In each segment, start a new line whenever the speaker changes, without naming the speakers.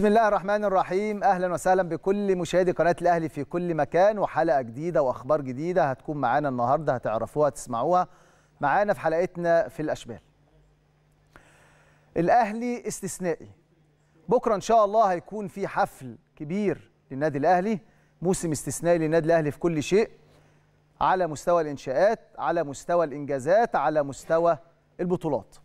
بسم الله الرحمن الرحيم اهلا وسهلا بكل مشاهدي قناه الاهلي في كل مكان وحلقه جديده واخبار جديده هتكون معانا النهارده هتعرفوها تسمعوها معانا في حلقتنا في الاشبال الاهلي استثنائي بكره ان شاء الله هيكون في حفل كبير للنادي الاهلي موسم استثنائي للنادي الاهلي في كل شيء على مستوى الانشاءات على مستوى الانجازات على مستوى البطولات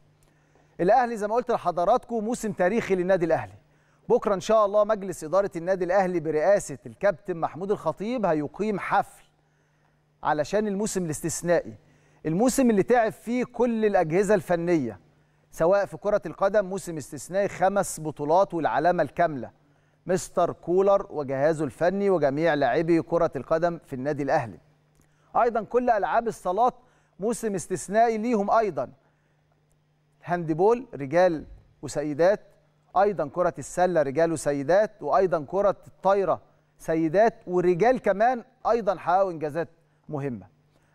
الاهلي زي ما قلت لحضراتكم موسم تاريخي للنادي الاهلي بكرة إن شاء الله مجلس إدارة النادي الأهلي برئاسة الكابتن محمود الخطيب هيقيم حفل علشان الموسم الاستثنائي الموسم اللي تعب فيه كل الأجهزة الفنية سواء في كرة القدم موسم استثنائي خمس بطولات والعلامة الكاملة مستر كولر وجهازه الفني وجميع لاعبي كرة القدم في النادي الأهلي أيضا كل ألعاب الصالات موسم استثنائي ليهم أيضا هاندبول رجال وسيدات ايضا كره السله رجال وسيدات وايضا كره الطايره سيدات ورجال كمان ايضا حققوا انجازات مهمه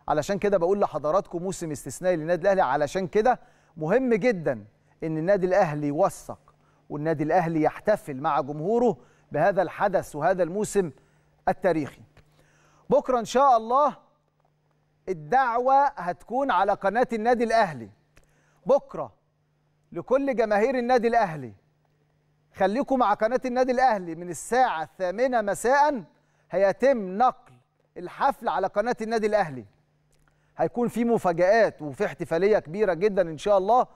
علشان كده بقول لحضراتكم موسم استثنائي للنادي الاهلي علشان كده مهم جدا ان النادي الاهلي يوثق والنادي الاهلي يحتفل مع جمهوره بهذا الحدث وهذا الموسم التاريخي بكره ان شاء الله الدعوه هتكون على قناه النادي الاهلي بكره لكل جماهير النادي الاهلي خليكم مع قناة النادي الأهلي من الساعة الثامنة مساء هيتم نقل الحفل على قناة النادي الأهلي هيكون في مفاجآت وفي احتفالية كبيرة جدا إن شاء الله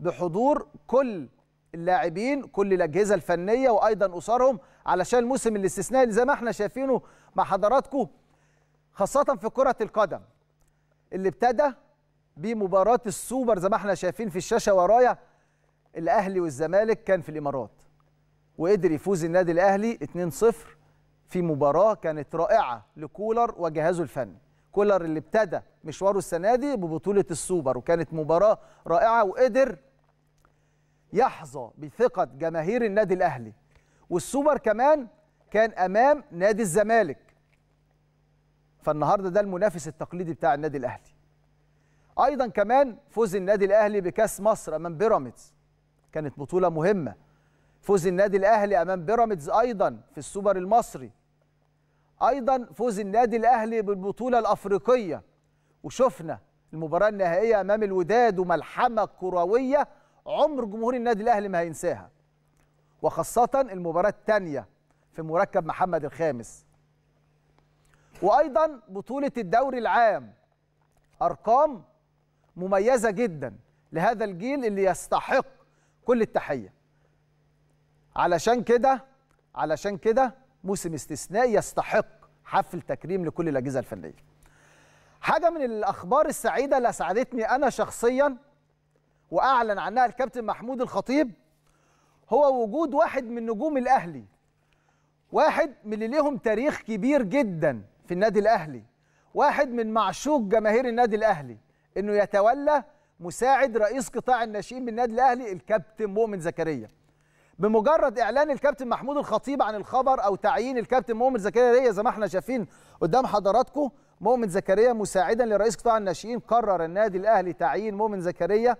بحضور كل اللاعبين كل الأجهزة الفنية وأيضا أسرهم علشان الموسم الاستثنائي اللي زي ما احنا شايفينه مع حضراتكم خاصة في كرة القدم اللي ابتدى بمباراة السوبر زي ما احنا شايفين في الشاشة ورايا الأهلي والزمالك كان في الإمارات وقدر يفوز النادي الاهلي 2-0 في مباراه كانت رائعه لكولر وجهازه الفني كولر اللي ابتدى مشواره السنه دي ببطوله السوبر وكانت مباراه رائعه وقدر يحظى بثقه جماهير النادي الاهلي والسوبر كمان كان امام نادي الزمالك فالنهارده ده المنافس التقليدي بتاع النادي الاهلي ايضا كمان فوز النادي الاهلي بكاس مصر امام بيراميدز كانت بطوله مهمه فوز النادي الاهلي امام بيراميدز ايضا في السوبر المصري ايضا فوز النادي الاهلي بالبطوله الافريقيه وشفنا المباراه النهائيه امام الوداد وملحمه كرويه عمر جمهور النادي الاهلي ما هينساها وخاصه المباراه الثانيه في مركب محمد الخامس وايضا بطوله الدوري العام ارقام مميزه جدا لهذا الجيل اللي يستحق كل التحيه علشان كده علشان كده موسم استثنائي يستحق حفل تكريم لكل الاجهزه الفنيه حاجه من الاخبار السعيده اللي اسعدتني انا شخصيا واعلن عنها الكابتن محمود الخطيب هو وجود واحد من نجوم الاهلي واحد من اللي ليهم تاريخ كبير جدا في النادي الاهلي واحد من معشوق جماهير النادي الاهلي انه يتولى مساعد رئيس قطاع الناشئين بالنادي الاهلي الكابتن مؤمن زكريا بمجرد اعلان الكابتن محمود الخطيب عن الخبر او تعيين الكابتن مؤمن زكريا زي ما احنا شايفين قدام حضراتكم مؤمن زكريا مساعدا لرئيس قطاع الناشئين قرر النادي الاهلي تعيين مؤمن زكريا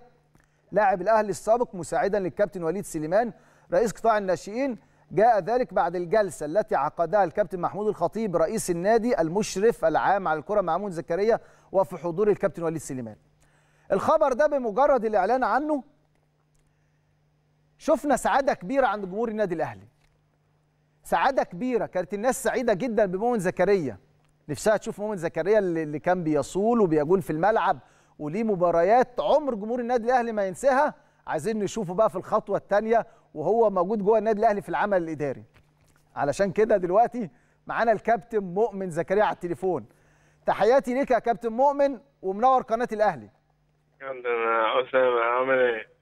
لاعب الاهلي السابق مساعدا للكابتن وليد سليمان رئيس قطاع الناشئين جاء ذلك بعد الجلسه التي عقدها الكابتن محمود الخطيب رئيس النادي المشرف العام على الكره مع مؤمن زكريا وفي حضور الكابتن وليد سليمان الخبر ده بمجرد الاعلان عنه شفنا سعاده كبيره عند جمهور النادي الاهلي سعاده كبيره كانت الناس سعيده جدا بمؤمن زكريا نفسها تشوف مؤمن زكريا اللي كان بيصول وبيجول في الملعب وليه مباريات عمر جمهور النادي الاهلي ما ينساها عايزين نشوفه بقى في الخطوه الثانيه وهو موجود جوه النادي الاهلي في العمل الاداري علشان كده دلوقتي معانا الكابتن مؤمن زكريا على التليفون تحياتي ليك يا كابتن مؤمن ومنور قناه الاهلي
يا اسامه عامل ايه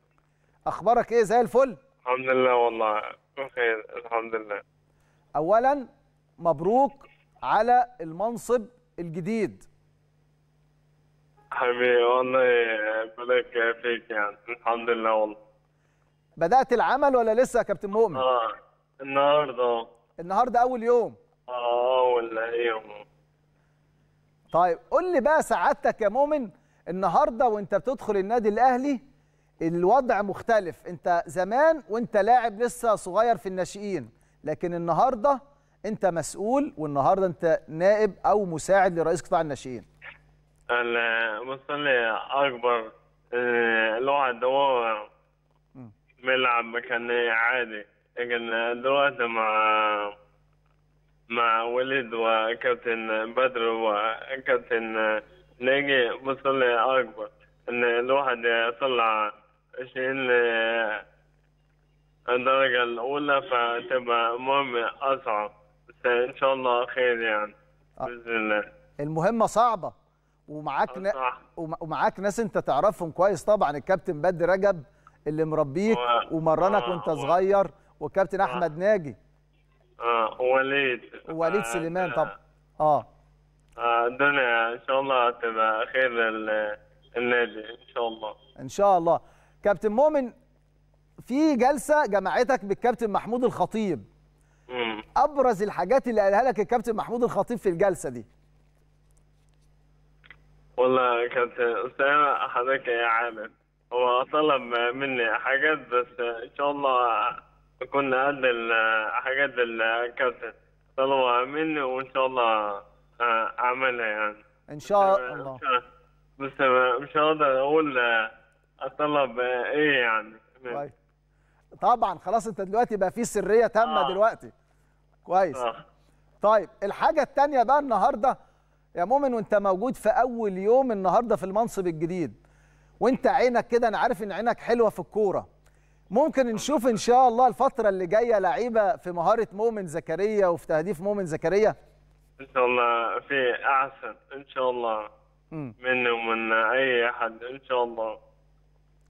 اخبارك ايه زي الفل
الحمد لله والله بخير الحمد لله
اولا مبروك على المنصب الجديد
حبيبي والله بلك فيك يعني الحمد لله والله
بدات العمل ولا لسه يا كابتن مؤمن
اه النهارده
النهارده اول يوم
اه اول يوم
طيب قول لي بقى سعادتك يا مؤمن النهارده وانت بتدخل النادي الاهلي الوضع مختلف انت زمان وانت لاعب لسه صغير في الناشئين لكن النهارده انت مسؤول والنهارده انت نائب او مساعد لرئيس قطاع الناشئين
بص اكبر آه، الواحد هو بيلعب كان عادي لكن دلوقتي مع مع وليد وكابتن بدر وكابتن ناجي وصل اكبر ان الواحد يطلع الدرجة الأولى فتبقى مهمة أصعب بس إن شاء الله خير يعني آه. بإذن الله
المهمة صعبة ومعاك ن... آه، ومعاك ناس أنت تعرفهم كويس طبعا الكابتن بدر رجب اللي مربيك و... ومرنك آه، وأنت صغير والكابتن آه أحمد ناجي
اه وليد وليد سليمان طبعا اه الدنيا إن شاء الله تبقى خير للنادي إن شاء الله
إن شاء الله كابتن مؤمن في جلسه جمعتك بالكابتن محمود الخطيب ابرز الحاجات اللي قالها لك الكابتن محمود الخطيب في الجلسه دي
والله يا كابتن اسامه حضرتك يا عامر هو طلب مني حاجات بس ان شاء الله كنا قد الحاجات الكابتن طلبها مني وان شاء الله آه، اعملها يعني
ان شاء آه، الله
بس آه، مش هقدر اقول طلب آه، ايه يعني طيب.
طبعا خلاص انت دلوقتي بقى في سريه تامه آه. دلوقتي كويس آه. طيب الحاجه الثانيه بقى النهارده يا مؤمن وانت موجود في اول يوم النهارده في المنصب الجديد وانت عينك كده انا عارف ان عينك حلوه في الكوره ممكن نشوف ان شاء الله الفتره اللي جايه لعيبه في مهاره مؤمن زكريا وفي تهديف مؤمن زكريا
ان شاء الله في احسن ان شاء الله مني ومن اي احد ان شاء الله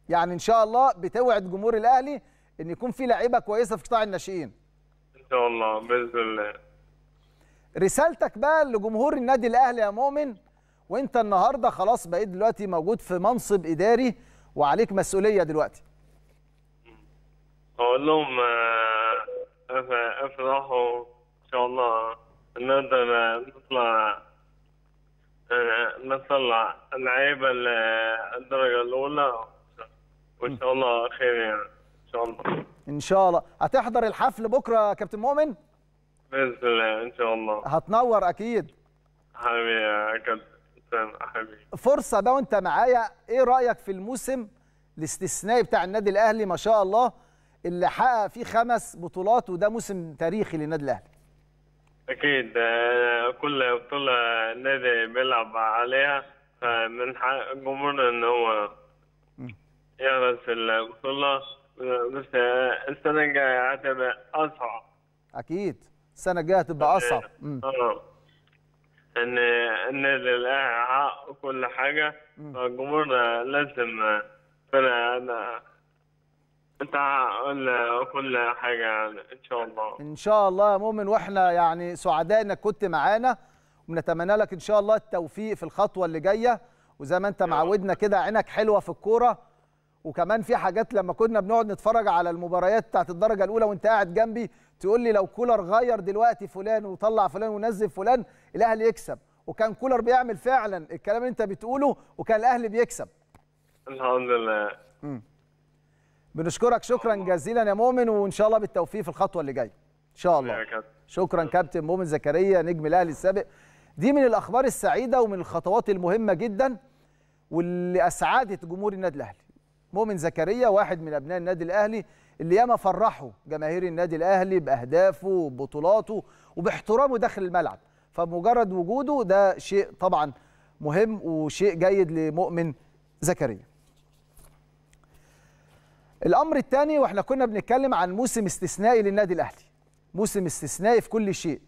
يعني ان شاء الله بتوعد جمهور الاهلي ان يكون في لعيبه كويسه في قطاع الناشئين
ان شاء الله باذن الله
رسالتك بقى لجمهور النادي الاهلي يا مؤمن وانت النهارده خلاص بقيت دلوقتي موجود في منصب اداري وعليك مسؤوليه دلوقتي
اقول لهم آه، افرحوا ان شاء الله نقدر نطلع آه، نطلع لعيبه الدرجه الاولى وان شاء الله خير يعني ان شاء الله
ان شاء الله هتحضر الحفل بكره يا كابتن مؤمن
باذن الله ان شاء الله
هتنور اكيد
حبيبي يا كابتن حبيبي
فرصه بقى وانت معايا ايه رايك في الموسم الاستثنائي بتاع النادي الاهلي ما شاء الله اللي حقق فيه خمس بطولات وده موسم تاريخي للنادي الاهلي
اكيد آه، كل بطوله النادي بيلعب عليها فمن حق الجمهور ان هو يا رسول والله بس آه، السنه الجايه هتبقى اصعب
اكيد السنه الجايه هتبقى آه، اصعب
اه ان ان حق وكل حاجه فالجمهور آه، لازم أنت تعاون كل حاجه يعني ان شاء الله
ان شاء الله يا مؤمن واحنا يعني سعداء انك كنت معانا ونتمنى لك ان شاء الله التوفيق في الخطوه اللي جايه وزي ما انت معودنا كده عينك حلوه في الكوره وكمان في حاجات لما كنا بنقعد نتفرج على المباريات بتاعت الدرجه الاولى وانت قاعد جنبي تقول لي لو كولر غير دلوقتي فلان وطلع فلان ونزل فلان الاهلي يكسب وكان كولر بيعمل فعلا الكلام اللي انت بتقوله وكان الاهلي بيكسب
الحمد لله
مم. بنشكرك شكرا جزيلا يا مؤمن وان شاء الله بالتوفيق في الخطوه اللي جايه ان شاء الله كابتن. شكرا كابتن مؤمن زكريا نجم الاهلي السابق دي من الاخبار السعيده ومن الخطوات المهمه جدا واللي اسعدت جمهور النادي الاهلي مؤمن زكريا واحد من ابناء النادي الاهلي اللي ياما فرحوا جماهير النادي الاهلي باهدافه وبطولاته وباحترامه داخل الملعب فمجرد وجوده ده شيء طبعا مهم وشيء جيد لمؤمن زكريا الامر الثاني واحنا كنا بنتكلم عن موسم استثنائي للنادي الاهلي موسم استثنائي في كل شيء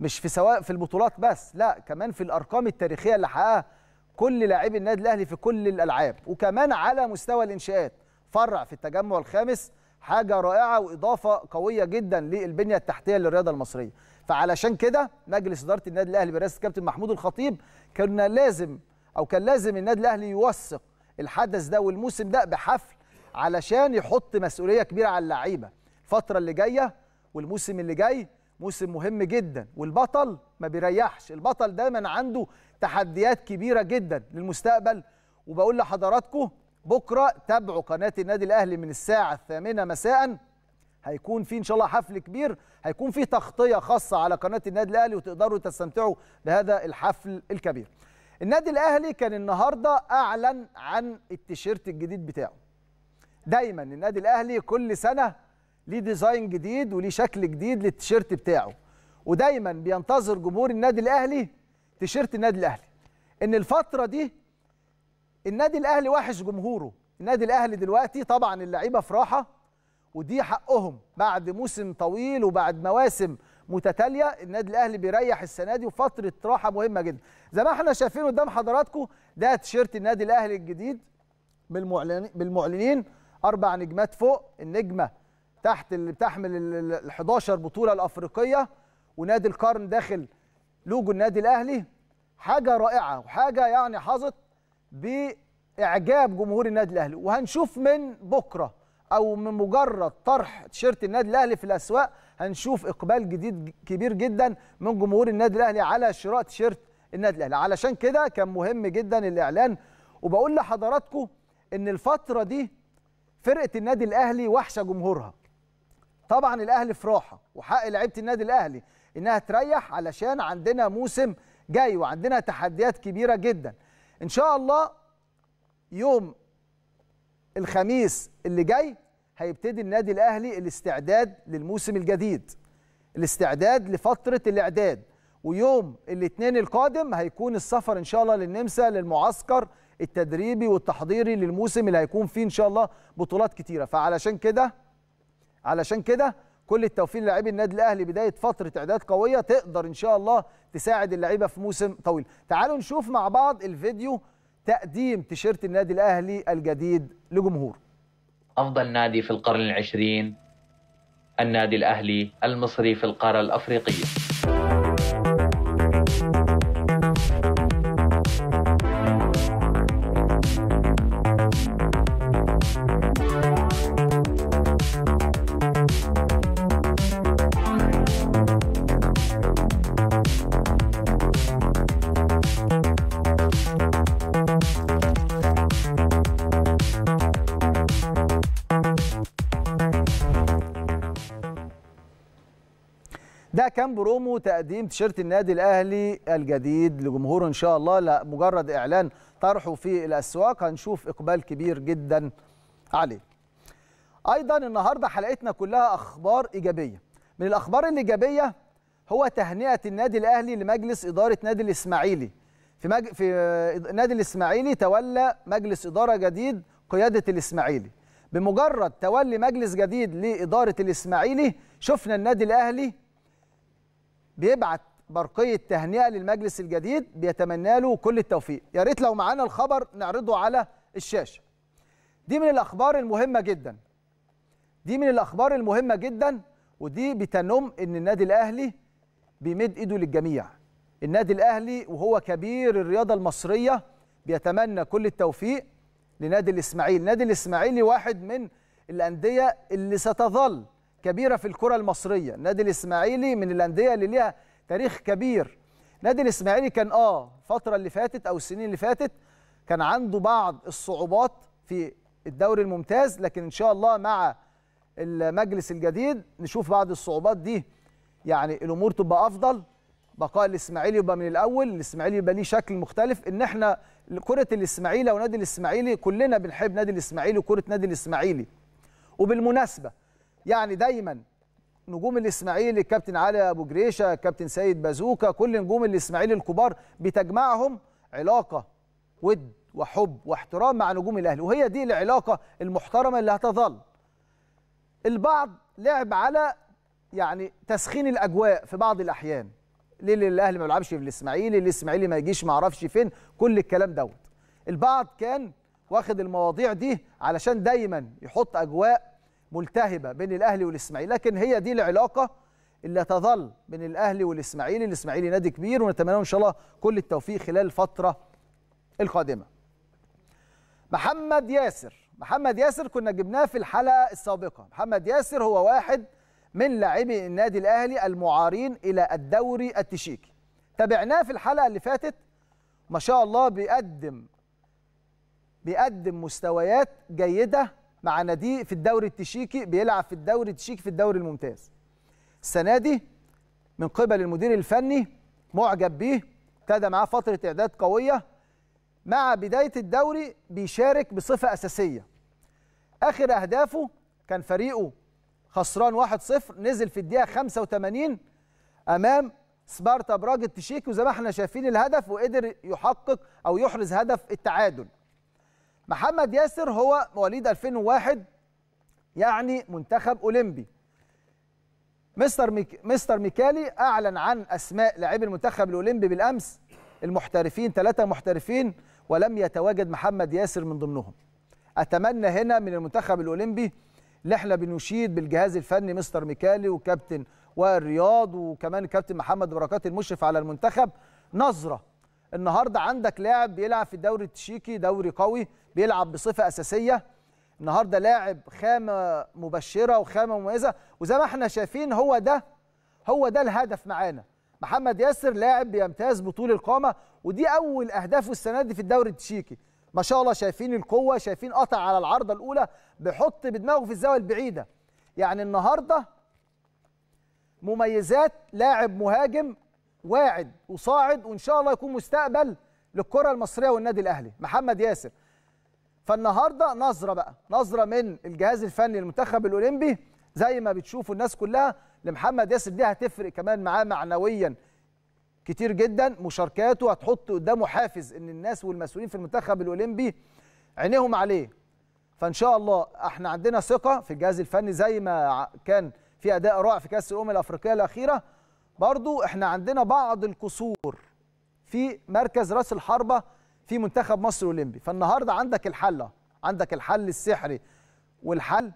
مش في سواء في البطولات بس لا كمان في الارقام التاريخيه اللي حققها كل لاعبي النادي الاهلي في كل الالعاب وكمان على مستوى الانشاءات فرع في التجمع الخامس حاجه رائعه واضافه قويه جدا للبنيه التحتيه للرياضه المصريه فعلشان كده مجلس اداره النادي الاهلي برئاسه الكابتن محمود الخطيب كنا لازم او كان لازم النادي الاهلي يوثق الحدث ده والموسم ده بحفل علشان يحط مسؤوليه كبيره على اللعيبه الفتره اللي جايه والموسم اللي جاي موسم مهم جدا والبطل ما بيريحش البطل دايما عنده تحديات كبيره جدا للمستقبل وبقول لحضراتكم بكره تابعوا قناه النادي الاهلي من الساعه الثامنة مساء هيكون في ان شاء الله حفل كبير هيكون في تغطيه خاصه على قناه النادي الاهلي وتقدروا تستمتعوا بهذا الحفل الكبير النادي الاهلي كان النهارده اعلن عن التيشيرت الجديد بتاعه دايما النادي الاهلي كل سنه ليه ديزاين جديد وليه شكل جديد للتيشيرت بتاعه ودايما بينتظر جمهور النادي الاهلي تيشيرت النادي الاهلي ان الفتره دي النادي الاهلي وحش جمهوره النادي الاهلي دلوقتي طبعا اللعيبه في راحه ودي حقهم بعد موسم طويل وبعد مواسم متتاليه النادي الاهلي بيريح السنه دي وفتره راحه مهمه جدا زي ما احنا شايفين قدام حضراتكم ده تيشيرت النادي الاهلي الجديد بالمعلنين اربع نجمات فوق النجمه تحت اللي بتحمل ال 11 بطوله الافريقيه ونادي القرن داخل لوجو النادي الاهلي حاجه رائعه وحاجه يعني حظت باعجاب جمهور النادي الاهلي وهنشوف من بكره او من مجرد طرح تيشيرت النادي الاهلي في الاسواق هنشوف اقبال جديد كبير جدا من جمهور النادي الاهلي على شراء تيشيرت النادي الاهلي علشان كده كان مهم جدا الاعلان وبقول لحضراتكم ان الفتره دي فرقه النادي الاهلي وحشه جمهورها طبعا الاهلي في راحه وحق لعيبه النادي الاهلي انها تريح علشان عندنا موسم جاي وعندنا تحديات كبيره جدا ان شاء الله يوم الخميس اللي جاي هيبتدي النادي الاهلي الاستعداد للموسم الجديد الاستعداد لفتره الاعداد ويوم الاثنين القادم هيكون السفر ان شاء الله للنمسا للمعسكر التدريبي والتحضيري للموسم اللي هيكون فيه ان شاء الله بطولات كتيره فعلشان كده علشان كده كل التوفيق للاعبي النادي الاهلي بدايه فتره اعداد قويه تقدر ان شاء الله تساعد اللعيبه في موسم طويل تعالوا نشوف مع بعض الفيديو تقديم تيشيرت النادي الاهلي الجديد لجمهوره
افضل نادي في القرن العشرين النادي الاهلي المصري في القاره الافريقيه
كان برومو تقديم تيشيرت النادي الاهلي الجديد لجمهوره ان شاء الله لا مجرد اعلان طرحه في الاسواق هنشوف اقبال كبير جدا عليه ايضا النهارده حلقتنا كلها اخبار ايجابيه من الاخبار الايجابيه هو تهنئه النادي الاهلي لمجلس اداره نادي الاسماعيلي في مج... في نادي الاسماعيلي تولى مجلس اداره جديد قياده الاسماعيلي بمجرد تولي مجلس جديد لاداره الاسماعيلي شفنا النادي الاهلي بيبعت برقية تهنئة للمجلس الجديد بيتمنى له كل التوفيق يا ريت لو معانا الخبر نعرضه على الشاشة دي من الأخبار المهمة جدا دي من الأخبار المهمة جدا ودي بتنم إن النادي الأهلي بيمد إيده للجميع النادي الأهلي وهو كبير الرياضة المصرية بيتمنى كل التوفيق لنادي الإسماعيلي نادي الإسماعيلي واحد من الأندية اللي ستظل كبيره في الكره المصريه نادي الاسماعيلي من الانديه اللي ليها تاريخ كبير نادي الاسماعيلي كان اه الفتره اللي فاتت او السنين اللي فاتت كان عنده بعض الصعوبات في الدوري الممتاز لكن ان شاء الله مع المجلس الجديد نشوف بعض الصعوبات دي يعني الامور تبقى افضل بقاء الاسماعيلي يبقى من الاول الاسماعيلي يبقى ليه شكل مختلف ان احنا كره الاسماعيلي ونادي الاسماعيلي كلنا بنحب نادي الاسماعيلي وكره نادي الاسماعيلي وبالمناسبه يعني دايما نجوم الاسماعيلي الكابتن علي ابو جريشه الكابتن سيد بازوكا كل نجوم الاسماعيلي الكبار بتجمعهم علاقه ود وحب واحترام مع نجوم الاهلي وهي دي العلاقه المحترمه اللي هتظل البعض لعب على يعني تسخين الاجواء في بعض الاحيان ليه الاهلي ما بيلعبش في الاسماعيلي الاسماعيلي ما يجيش ما اعرفش فين كل الكلام دوت البعض كان واخد المواضيع دي علشان دايما يحط اجواء ملتهبه بين الاهلي والاسماعيلي لكن هي دي العلاقه اللي هتظل بين الاهلي والاسماعيلي الاسماعيلي نادي كبير ونتمنى ان شاء الله كل التوفيق خلال الفتره القادمه محمد ياسر محمد ياسر كنا جبناه في الحلقه السابقه محمد ياسر هو واحد من لاعبي النادي الاهلي المعارين الى الدوري التشيكي تابعناه في الحلقه اللي فاتت ما شاء الله بيقدم بيقدم مستويات جيده مع ناديه في الدوري التشيكي بيلعب في الدوري التشيكي في الدوري الممتاز السنه دي من قبل المدير الفني معجب بيه ابتدى معاه فتره اعداد قويه مع بدايه الدوري بيشارك بصفه اساسيه اخر اهدافه كان فريقه خسران 1-0 نزل في الدقيقه 85 امام سبارتا براج التشيكي وزي ما احنا شايفين الهدف وقدر يحقق او يحرز هدف التعادل محمد ياسر هو مواليد 2001 يعني منتخب اولمبي مستر ميك... مستر ميكالي اعلن عن اسماء لاعبي المنتخب الاولمبي بالامس المحترفين ثلاثه محترفين ولم يتواجد محمد ياسر من ضمنهم اتمنى هنا من المنتخب الاولمبي اللي احنا بنشيد بالجهاز الفني مستر ميكالي وكابتن وائل رياض وكمان كابتن محمد بركات المشرف على المنتخب نظره النهارده عندك لاعب بيلعب في الدوري التشيكي دوري قوي بيلعب بصفه اساسيه النهارده لاعب خامه مبشره وخامه مميزه وزي ما احنا شايفين هو ده هو ده الهدف معانا محمد ياسر لاعب بيمتاز بطول القامه ودي اول اهدافه السنه دي في الدوري التشيكي ما شاء الله شايفين القوه شايفين قطع على العارضه الاولى بيحط بدماغه في الزاويه البعيده يعني النهارده مميزات لاعب مهاجم واعد وصاعد وان شاء الله يكون مستقبل للكره المصريه والنادي الاهلي محمد ياسر فالنهارده نظره بقى نظره من الجهاز الفني للمنتخب الاولمبي زي ما بتشوفوا الناس كلها لمحمد ياسر دي هتفرق كمان معاه معنويا كتير جدا مشاركاته هتحط قدامه حافز ان الناس والمسؤولين في المنتخب الاولمبي عينيهم عليه فان شاء الله احنا عندنا ثقه في الجهاز الفني زي ما كان في اداء رائع في كاس الامم الافريقيه الاخيره برضو احنا عندنا بعض القصور في مركز راس الحربة في منتخب مصر الأولمبي فالنهاردة عندك الحل عندك الحل السحري والحل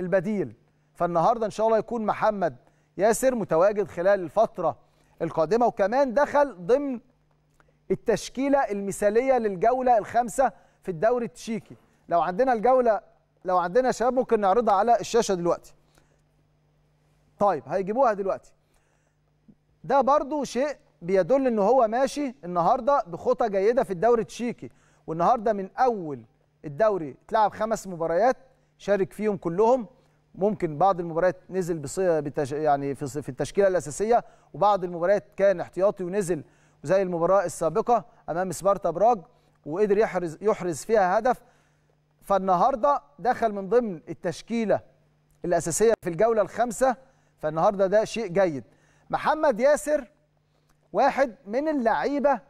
البديل فالنهاردة إن شاء الله يكون محمد ياسر متواجد خلال الفترة القادمة وكمان دخل ضمن التشكيلة المثالية للجولة الخامسة في الدوري التشيكي لو عندنا الجولة لو عندنا شباب ممكن نعرضها على الشاشة دلوقتي طيب هيجيبوها دلوقتي ده برضو شيء بيدل ان هو ماشي النهارده بخطى جيده في الدوري التشيكي والنهارده من اول الدوري اتلعب خمس مباريات شارك فيهم كلهم ممكن بعض المباريات نزل بتش... يعني في التشكيله الاساسيه وبعض المباريات كان احتياطي ونزل زي المباراه السابقه امام سبارتا براج وقدر يحرز يحرز فيها هدف فالنهارده دخل من ضمن التشكيله الاساسيه في الجوله الخامسه فالنهارده ده شيء جيد محمد ياسر واحد من اللعيبه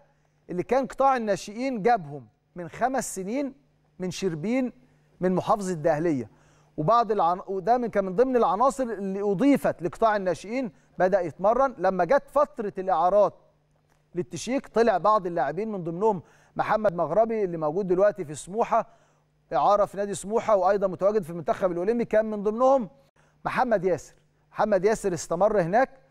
اللي كان قطاع الناشئين جابهم من خمس سنين من شربين من محافظه الدهليه وبعض العن... وده من كان من ضمن العناصر اللي اضيفت لقطاع الناشئين بدا يتمرن لما جت فتره الاعارات للتشيك طلع بعض اللاعبين من ضمنهم محمد مغربي اللي موجود دلوقتي في سموحه اعاره في نادي سموحه وايضا متواجد في المنتخب الاولمبي كان من ضمنهم محمد ياسر محمد ياسر استمر هناك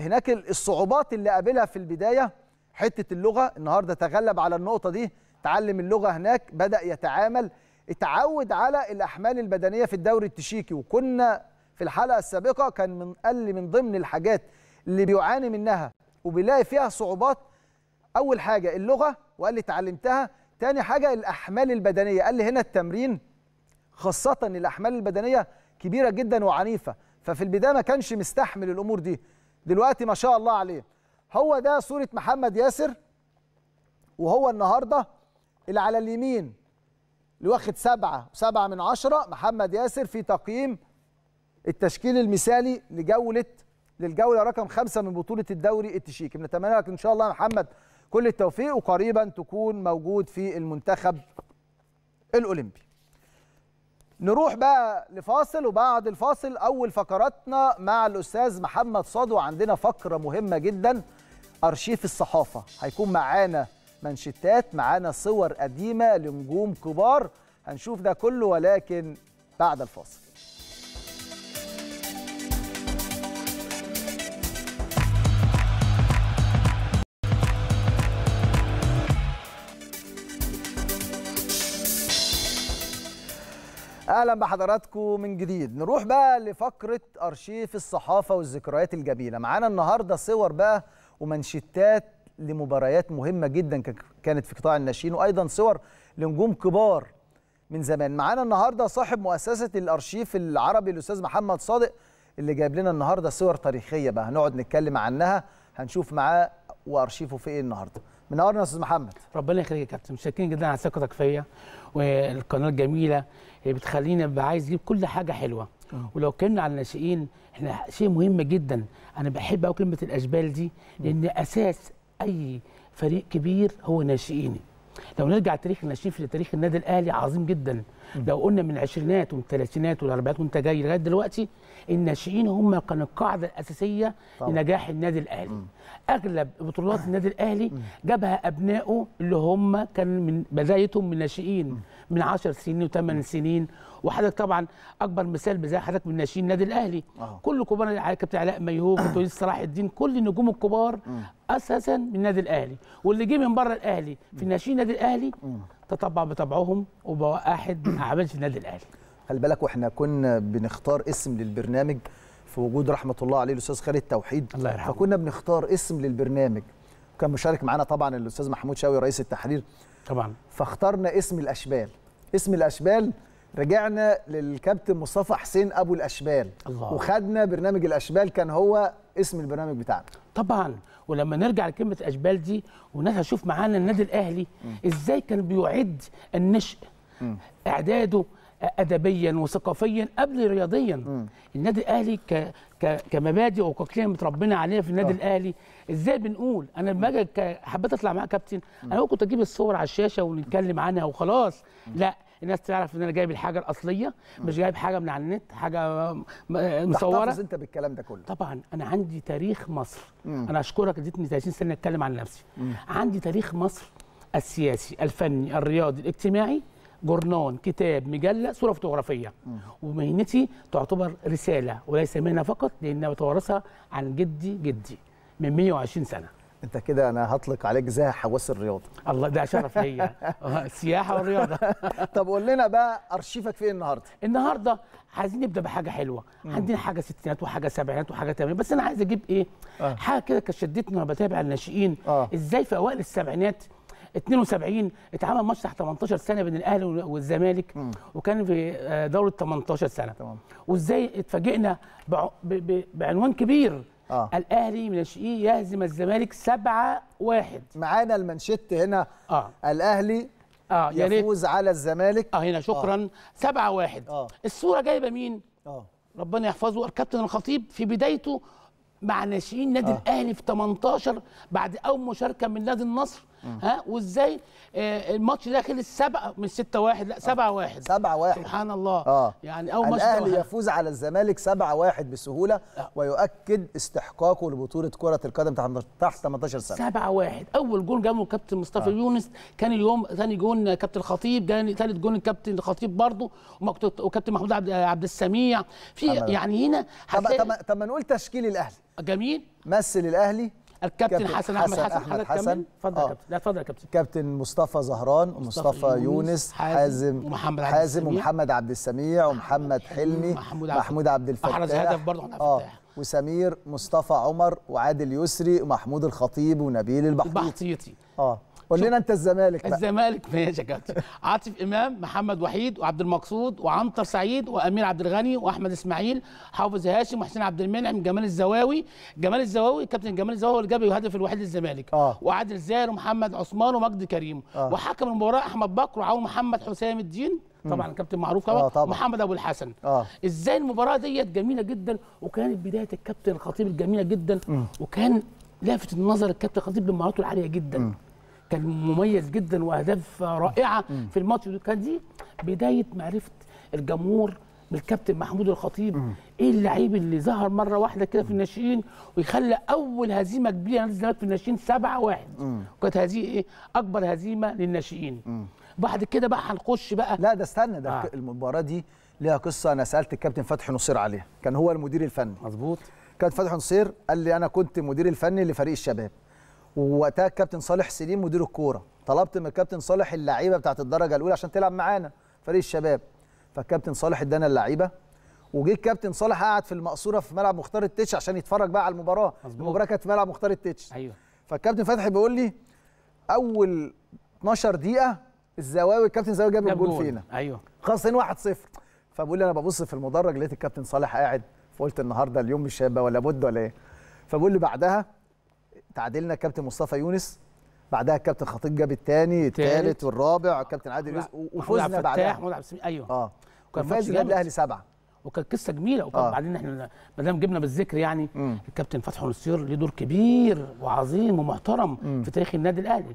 هناك الصعوبات اللي قابلها في البدايه حته اللغه النهارده تغلب على النقطه دي تعلم اللغه هناك بدا يتعامل اتعود على الاحمال البدنيه في الدوري التشيكي وكنا في الحلقه السابقه كان من قال من ضمن الحاجات اللي بيعاني منها وبيلاقي فيها صعوبات اول حاجه اللغه وقال لي اتعلمتها تاني حاجه الاحمال البدنيه قال لي هنا التمرين خاصه الاحمال البدنيه كبيره جدا وعنيفه ففي البدايه ما كانش مستحمل الامور دي دلوقتي ما شاء الله عليه هو ده صورة محمد ياسر وهو النهاردة اللي على اليمين اللي واخد سبعة وسبعة من عشرة محمد ياسر في تقييم التشكيل المثالي لجولة للجولة رقم خمسة من بطولة الدوري التشيكي بنتمنى لك إن شاء الله يا محمد كل التوفيق وقريبا تكون موجود في المنتخب الأولمبي نروح بقى لفاصل وبعد الفاصل اول فقراتنا مع الاستاذ محمد صادو عندنا فقره مهمه جدا ارشيف الصحافه هيكون معانا منشتات معانا صور قديمه لنجوم كبار هنشوف ده كله ولكن بعد الفاصل اهلا بحضراتكم من جديد نروح بقى لفقره ارشيف الصحافه والذكريات الجميله معانا النهارده صور بقى ومنشتات لمباريات مهمه جدا كانت في قطاع الناشئين وايضا صور لنجوم كبار من زمان معانا النهارده صاحب مؤسسه الارشيف العربي الاستاذ محمد صادق اللي جايب لنا النهارده صور تاريخيه بقى هنقعد نتكلم عنها هنشوف معاه وارشيفه في ايه النهارده منورنا يا استاذ محمد ربنا يخليك يا كابتن
متشكرين جدا على ثقتك فيا والقناه الجميله اللي بتخلينا عايز اجيب كل حاجه حلوه آه. ولو كنا على الناشئين احنا شيء مهم جدا انا بحب قوي كلمه الاشبال دي آه. لان اساس اي فريق كبير هو ناشئين لو نرجع تاريخ الناشئين في تاريخ النادي الاهلي عظيم جدا آه. لو قلنا من العشرينات والثلاثينات والاربعينات وانت جاي لغايه دلوقتي الناشئين هم كانوا القاعده الاساسيه طبعا. لنجاح النادي الاهلي م. اغلب بطولات النادي الاهلي جابها ابنائه اللي هم كان من بدايتهم من ناشئين من 10 سنين و8 سنين وحضرتك طبعا اكبر مثال بزي حضرتك من ناشئين النادي الاهلي أوه. كل كبار كابتن علاء ميهوب وتوليد صلاح الدين كل النجوم الكبار م. اساسا من النادي الاهلي واللي جه من بره الاهلي في ناشئين النادي الاهلي تطبع بطبعهم وبقى احد من اعمال
النادي الاهلي خلي بالك واحنا كنا بنختار اسم للبرنامج في وجود رحمه الله عليه الاستاذ خالد توحيد الله يرحمه فكنا بنختار اسم للبرنامج وكان مشارك معانا طبعا الاستاذ محمود شاوي رئيس التحرير طبعا فاخترنا اسم الاشبال اسم الاشبال رجعنا للكابتن مصطفى حسين ابو الاشبال الله. وخدنا برنامج الاشبال كان هو اسم البرنامج بتاعنا طبعا ولما
نرجع لكلمه اشبال دي والناس هشوف معانا النادي الاهلي م. ازاي كان بيعد النشء م. اعداده ادبيا وثقافيا قبل رياضيا النادي الاهلي ك... ك... كمبادئ وكقيم متربينا عليها في النادي آه. الاهلي ازاي بنقول انا لما اجي ك... حبيت اطلع معاك كابتن انا ممكن اجيب الصور على الشاشه ونتكلم عنها وخلاص لا الناس تعرف ان انا جايب الحاجه الاصليه مش جايب حاجه من على النت حاجه مصوره انت
بالكلام ده كله
طبعا انا عندي تاريخ مصر مم. انا اشكرك اديتني 30 سنه اتكلم عن نفسي مم. عندي تاريخ مصر السياسي الفني الرياضي الاجتماعي جورنان كتاب مجله صوره فوتوغرافيه ومهنتي تعتبر رساله وليس مهنه فقط لانها
بتورثها عن جدي جدي من 120 سنه انت كده انا هطلق عليك زي حواس الرياضه الله ده شرف ليا
السياحه آه، والرياضه
طب قول لنا بقى
ارشيفك فين النهارده النهارده عايزين نبدا بحاجه حلوه عندنا حاجه ستينات وحاجه سبعينات وحاجه تمانينات بس انا عايز اجيب ايه آه. حاجه كده كانت شدتني وانا بتابع الناشئين آه. ازاي في اوائل السبعينات 72 اتعمل ماتش تحت 18 سنه بين الاهلي والزمالك م. وكان في آه، دوره 18 سنه تمام. وازاي اتفاجئنا بعنوان كبير آه. الاهلي من الشقي يهزم الزمالك 7 1 معانا المنشيت هنا آه. الاهلي آه. يفوز يعني... على الزمالك اه هنا شكرا 7 آه. 1 آه. الصوره جايبه مين آه. ربنا يحفظه الكابتن الخطيب في بدايته مع ناشئين نادي آه. الاهلي في 18 بعد اول مشاركه من نادي النصر ها وازاي آه، الماتش ده خلص آه. سبعة مش 6 1 لا 7 1 7 1 سبحان الله
آه. يعني اول ماتش الاهلي يفوز على الزمالك 7 1 بسهوله آه. ويؤكد استحقاقه لبطوله كره القدم تحت 18 سنه 7
1 اول جول جابه الكابتن مصطفى آه. يونس كان اليوم ثاني جول كابتن الخطيب ثالث جول الكابتن الخطيب برضه وكابتن محمود عبد السميع في يعني هنا طب طب ما نقول
تشكيل الاهلي جميل مثل الاهلي الكابتن حسن احمد حسن احمد حسن آه. اتفضل يا كابتن لا اتفضل يا كابتن كابتن مصطفى زهران ومصطفى يونس حازم ومحمد حازم ومحمد عبد السميع ومحمد حلمي محمود عبد الفتاح احرز هدف برضه اه وسمير مصطفى عمر وعادل يسري ومحمود الخطيب ونبيل البحطيطي اه قول لنا انت الزمالك بقى.
الزمالك ماشي يا كابتن عاطف امام محمد وحيد وعبد المقصود وعنتر سعيد وامير عبد الغني واحمد اسماعيل حافظ هاشم وحسين عبد المنعم جمال الزواوي جمال الزواوي كابتن جمال الزواوي هو اللي جاب الهدف الوحيد للزمالك آه. وعادل زاهر ومحمد عثمان ومجدي كريم آه. وحكم المباراه احمد بكر وعون محمد حسام الدين طبعا كابتن معروف طبعا, آه طبعا. محمد ابو الحسن آه. ازاي المباراه ديت جميله جدا وكانت بدايه الكابتن الخطيب الجميله جدا م. وكان لافت النظر الكابتن الخطيب بمهاراته العاليه جدا م. كان مميز جدا واهداف رائعه في الماتش كان دي بدايه معرفه الجمهور بالكابتن محمود الخطيب مم. ايه اللعيب اللي ظهر مره واحده كده في الناشئين ويخلى اول هزيمه كبيره الزمالك في الناشئين 7 1 وكانت هذه
ايه اكبر هزيمه للناشئين بعد كده بقى هنخش بقى لا ده استنى ده آه. المباراه دي ليها قصه انا سالت الكابتن فتحي نصير عليها كان هو المدير الفني مظبوط كان فتحي نصير قال لي انا كنت مدير الفني لفريق الشباب ووقتها الكابتن صالح سليم مدير الكوره طلبت من الكابتن صالح اللعيبه بتاعت الدرجه الاولى عشان تلعب معانا فريق الشباب فالكابتن صالح ادانا اللعيبه وجه الكابتن صالح قعد في المقصوره في ملعب مختار التتش عشان يتفرج بقى على المباراه مزبوط. المباراه كانت في ملعب مختار التتش ايوه فالكابتن فتحي بيقول لي اول 12 دقيقه الزواوي الكابتن زواوي جاب الجول فينا ايوه خاصين 1-0 فبقول لي انا ببص في المدرج لقيت الكابتن صالح قاعد فقلت النهارده اليوم مش هيبقى ولا بد ولا ايه فبقول لي بعدها تعادلنا كابتن مصطفى يونس بعدها الكابتن خطيب جاب الثاني الثالث والرابع كابتن عادل يوسف وفزنا بعدها محمود عبد ايوه اه وكان فاز الاهلي سبعه
وكانت قصه جميله وكان آه. بعدين احنا ما دام جبنا بالذكر يعني مم. الكابتن فتحي نصير ليه دور كبير وعظيم ومحترم مم. في تاريخ النادي الاهلي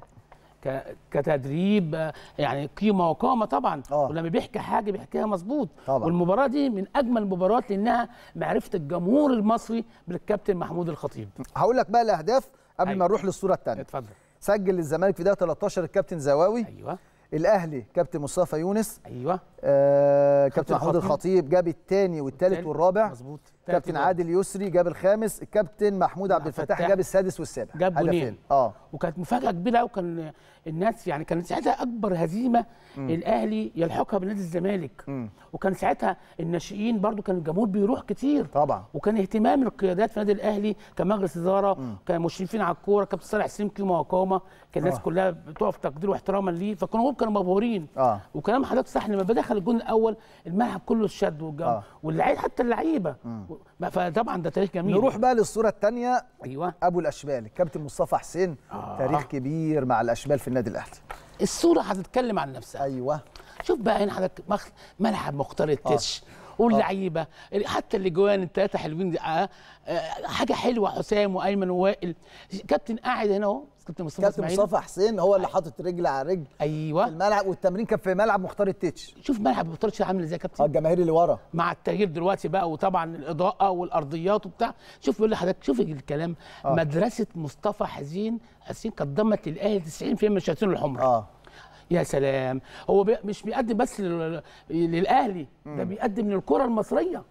كتدريب يعني قيمه وقامه طبعا آه. ولما بيحكي حاجه بيحكيها مظبوط والمباراه دي من اجمل المباريات لانها معرفه الجمهور المصري
بالكابتن محمود الخطيب هقول لك بقى الاهداف قبل أيوة. ما نروح للصوره الثانيه اتفضل سجل للزمالك في دقيقه 13 الكابتن زواوي ايوه الاهلي كابتن مصطفى يونس ايوه آه كابتن محمود الخطيب جاب الثاني والثالث والرابع مظبوط كابتن عادل يسري جاب الخامس الكابتن محمود عبد الفتاح جاب السادس والسابع جاب جونين اه وكانت مفاجاه كبيره قوي
كان الناس يعني كانت ساعتها اكبر هزيمه م. الاهلي يلحقها بنادي الزمالك م. وكان ساعتها الناشئين برضو كان الجمهور بيروح كتير طبعا وكان اهتمام القيادات في نادي الاهلي كمجلس اداره كمشرفين على الكوره كابتن صالح سمكي ومقاومه كان الناس آه. كلها بتقف تقدير واحتراما ليه فكانوا هم كانوا مبهورين آه. وكلام حضرتك صح لما دخل الجون الاول الملعب كله شد والجو آه. واللعيب حتى اللعيبه فطبعا ده تاريخ جميل نروح
بقى للصوره الثانيه ايوه ابو الاشبال الكابتن مصطفى حسين آه. تاريخ كبير مع الاشبال في النادي الاهلي الصوره هتتكلم عن نفسها ايوه شوف بقى هنا حضرتك
ملعب مختار التتش آه. واللعيبه آه. حتى الاجوان الثلاثه حلوين دي آه. حاجه حلوه حسام وايمن ووائل كابتن قاعد هنا اهو كابتن مصطفى كابتن مصطفى حسين
هو اللي حاطط رجل على رجل ايوه في الملعب والتمرين كان في ملعب مختار التتش شوف ملعب مختار التتش عامل ازاي يا كابتن اه الجماهير اللي ورا
مع التغيير دلوقتي بقى وطبعا الاضاءه والارضيات وبتاع شوف بيقول لحضرتك شوف الكلام آه. مدرسه مصطفى حسين حسين قد ضمت للاهلي 90% من الشياطين الحمر اه يا سلام هو بي مش بيقدم بس للاهلي ده بيقدم للكره المصريه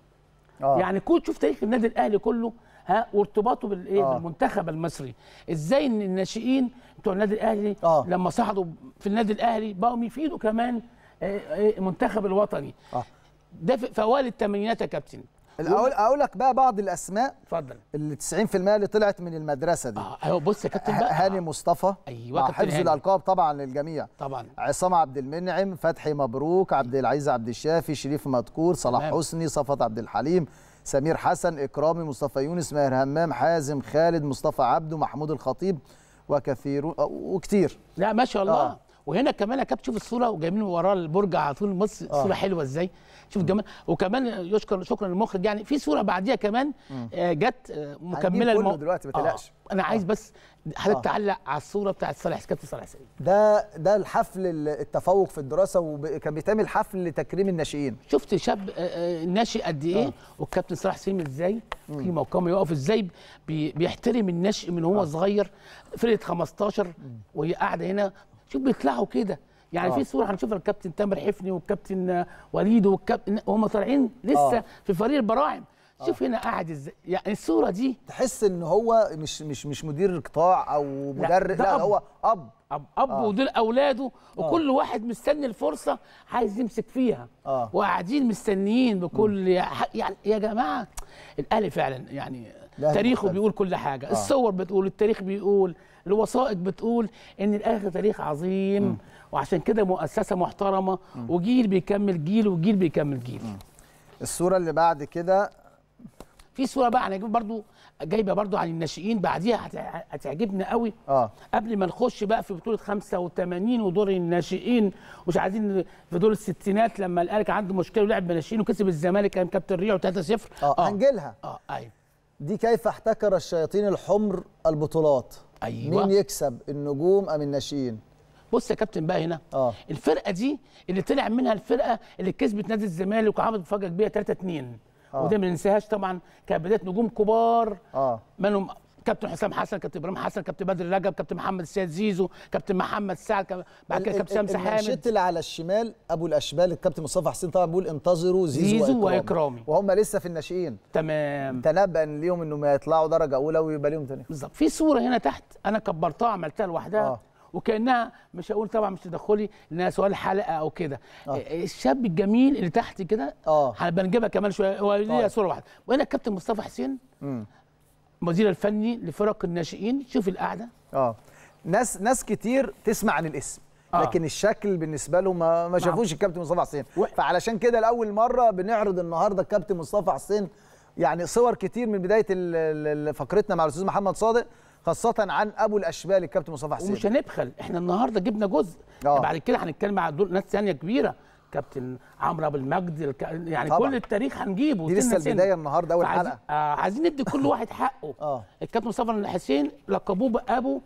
آه. يعني كنت شوف تاريخ النادي الاهلي كله ها وارتباطه بالايه آه. بالمنتخب المصري ازاي ان الناشئين بتوع النادي الاهلي آه. لما صعدوا في النادي الاهلي بقوا يفيدوا كمان آه، آه، المنتخب الوطني آه. ده في اوائل الثمانينات يا كابتن
اقول لك بقى بعض الاسماء اتفضل ال 90% اللي طلعت من المدرسه دي اه أيوة، بص يا كابتن بقى هاني مصطفى ايوه مع حفظ الالقاب طبعا للجميع طبعا عصام عبد المنعم فتحي مبروك عبد العزيز عبد الشافي شريف مدكور صلاح حسني صفت عبد الحليم سمير حسن إكرامي مصطفى يونس ماهر همام حازم خالد مصطفى عبده محمود الخطيب وكثير وكتير لا ما شاء الله آه. وهنا كمان يا كابتن شوف الصوره وجايبين وراه البرج على طول مصر آه. صوره حلوه
ازاي شوف جمال وكمان يشكر شكرا للمخرج يعني في صوره بعديها كمان آه جت آه، مكمله المو... دلوقتي ما آه، تقلقش آه. انا عايز آه. بس حضرتك آه. تعلق على الصوره بتاعت صالح كابتن صالح سعيد
ده ده الحفل التفوق في الدراسه وكان بيتعمل حفل لتكريم الناشئين شفت شاب ناشئ قد ايه آه. والكابتن صالح سليم ازاي في موقعه يقف
ازاي بيحترم الناشئ من هو آه. صغير فرقه 15 وهي قاعده هنا شوف بيطلعوا كده يعني أوه. في صوره هنشوفها الكابتن تامر حفني والكابتن وليد والكابتن وهم طالعين لسه أوه. في فريق البراعم آه. شوف هنا قاعد ازاي يعني الصوره
دي تحس ان هو مش مش مش مدير قطاع او مدرب لا, لا أب. هو اب اب اب آه. ودول
اولاده وكل آه.
واحد مستني الفرصه عايز يمسك فيها آه.
وقاعدين مستنيين بكل يعني يا جماعه الاهلي فعلا يعني تاريخه بيقول كل حاجه آه. الصور بتقول التاريخ بيقول الوثائق بتقول ان الاهلي تاريخ عظيم م. وعشان كده مؤسسه محترمه م. وجيل بيكمل جيل وجيل بيكمل جيل م. الصوره اللي بعد كده في صوره بقى انا برضو جايبه برضو عن الناشئين بعديها هتعجبنا قوي اه قبل ما نخش بقى في بطوله 85 ودور الناشئين مش عايزين في دور الستينات لما الاهلي كان عنده مشكله ولعب بناشئين وكسب الزمالك كان كابتن ريعه 3-0 آه،, اه هنجيلها اه ايوه
دي كيف احتكر الشياطين الحمر البطولات ايوه مين يكسب النجوم ام الناشئين بص يا كابتن بقى هنا آه. الفرقه دي اللي طلع منها الفرقه اللي كسبت
نادي الزمالك وعملت مفاجاه كبيره 3 2 آه. وده ما ننساهاش طبعا كانت بدايه نجوم كبار آه. منهم كابتن حسام حسن كابتن ابراهيم حسن كابتن بدر رجب كابتن محمد السيد زيزو كابتن محمد سعد بعد كده كابتن سامح حامد الشت
اللي على الشمال ابو الاشبال الكابتن مصطفى حسين طبعا بيقول انتظروا زيزو, زيزو واكرامي وهم لسه في الناشئين تمام تنبأ ليهم انهم يطلعوا درجه اولى ويبقى ليهم ثاني بالظبط في صوره هنا تحت انا كبرتها عملتها لوحدها آه.
وكانها مش هقول طبعا مش تدخلي انها سؤال حلقه او كده آه. آه، الشاب الجميل اللي تحت كده اه هنبقى نجيبها كمان شويه هو ليها طيب. صوره واحده وهنا الكابتن مصطفى حسين
المدير الفني لفرق الناشئين شوف القعده اه ناس ناس كتير تسمع عن الاسم آه. لكن الشكل بالنسبه لهم ما, ما نعم. شافوش الكابتن مصطفى حسين و... فعلشان كده لاول مره بنعرض النهارده الكابتن مصطفى حسين يعني صور كتير من بدايه فقرتنا مع الاستاذ محمد صادق خاصه عن ابو الاشبال الكابتن مصطفى حسين ومش
هنبخل احنا النهارده جبنا جزء آه. بعد كده هنتكلم مع دول ناس ثانيه كبيره كابتن عمرو ابو المجد يعني طبعًا. كل التاريخ هنجيبه دي لسه البدايه
النهارده اول حلقه
آه عايزين ندي كل واحد حقه اه الكابتن مصطفى حسين لقبوه بابو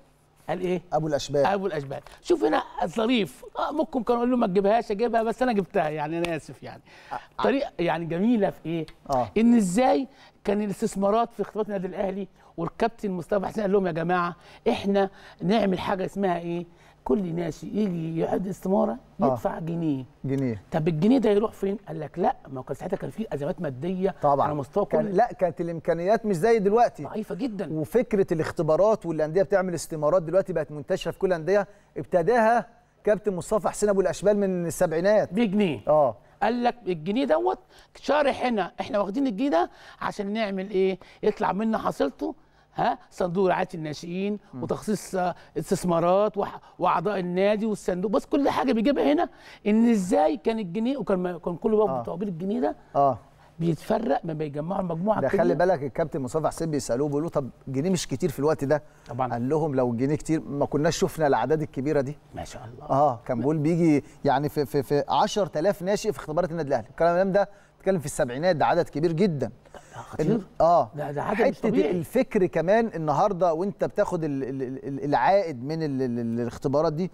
قال ايه؟ ابو الاشبال ابو الاشبال شوف هنا الظريف آه ممكن كانوا يقولوا ما تجيبهاش اجيبها بس انا جبتها يعني انا اسف يعني آه،, آه. طريقه يعني جميله في ايه؟ آه. ان ازاي كان الاستثمارات في اختبارات النادي الاهلي والكابتن مصطفى حسين قال لهم يا جماعه احنا نعمل حاجه اسمها ايه؟ كل ناس يجي يعد استماره آه. يدفع آه. جنيه جنيه طب الجنيه ده يروح فين؟
قال لك لا ما كان ساعتها كان في ازمات ماديه طبعا على مستوى كان لا كانت الامكانيات مش زي دلوقتي ضعيفه جدا وفكره الاختبارات والانديه بتعمل استمارات دلوقتي بقت منتشره في كل الانديه ابتداها كابتن مصطفى حسين ابو الاشبال من السبعينات بجنيه اه قال لك
الجنيه دوت شارح هنا احنا واخدين الجنيه ده عشان نعمل ايه؟ يطلع منا حصيلته ها صندوق رعايه الناشئين وتخصيص آه، استثمارات واعضاء النادي والصندوق بس كل حاجه بيجيبها هنا ان ازاي كان الجنيه وكان كان كل بقى
آه. الجنيه ده اه بيتفرق ما بيجمعوا المجموعه ده خلي بالك الكابتن مصطفى حسين بيسالوه بيقول له طب جنيه مش كتير في الوقت ده طبعا قال لهم لو الجنيه كتير ما كناش شفنا الاعداد الكبيره دي ما شاء الله اه كان بيقول بيجي يعني في في في 10000 ناشئ في اختبارات النادي الاهلي الكلام ده بتتكلم في السبعينات ده عدد كبير جدا خطير اه ده ده حاجه مش طبيعي الفكر كمان النهارده وانت بتاخد ال ال العائد من ال الاختبارات دي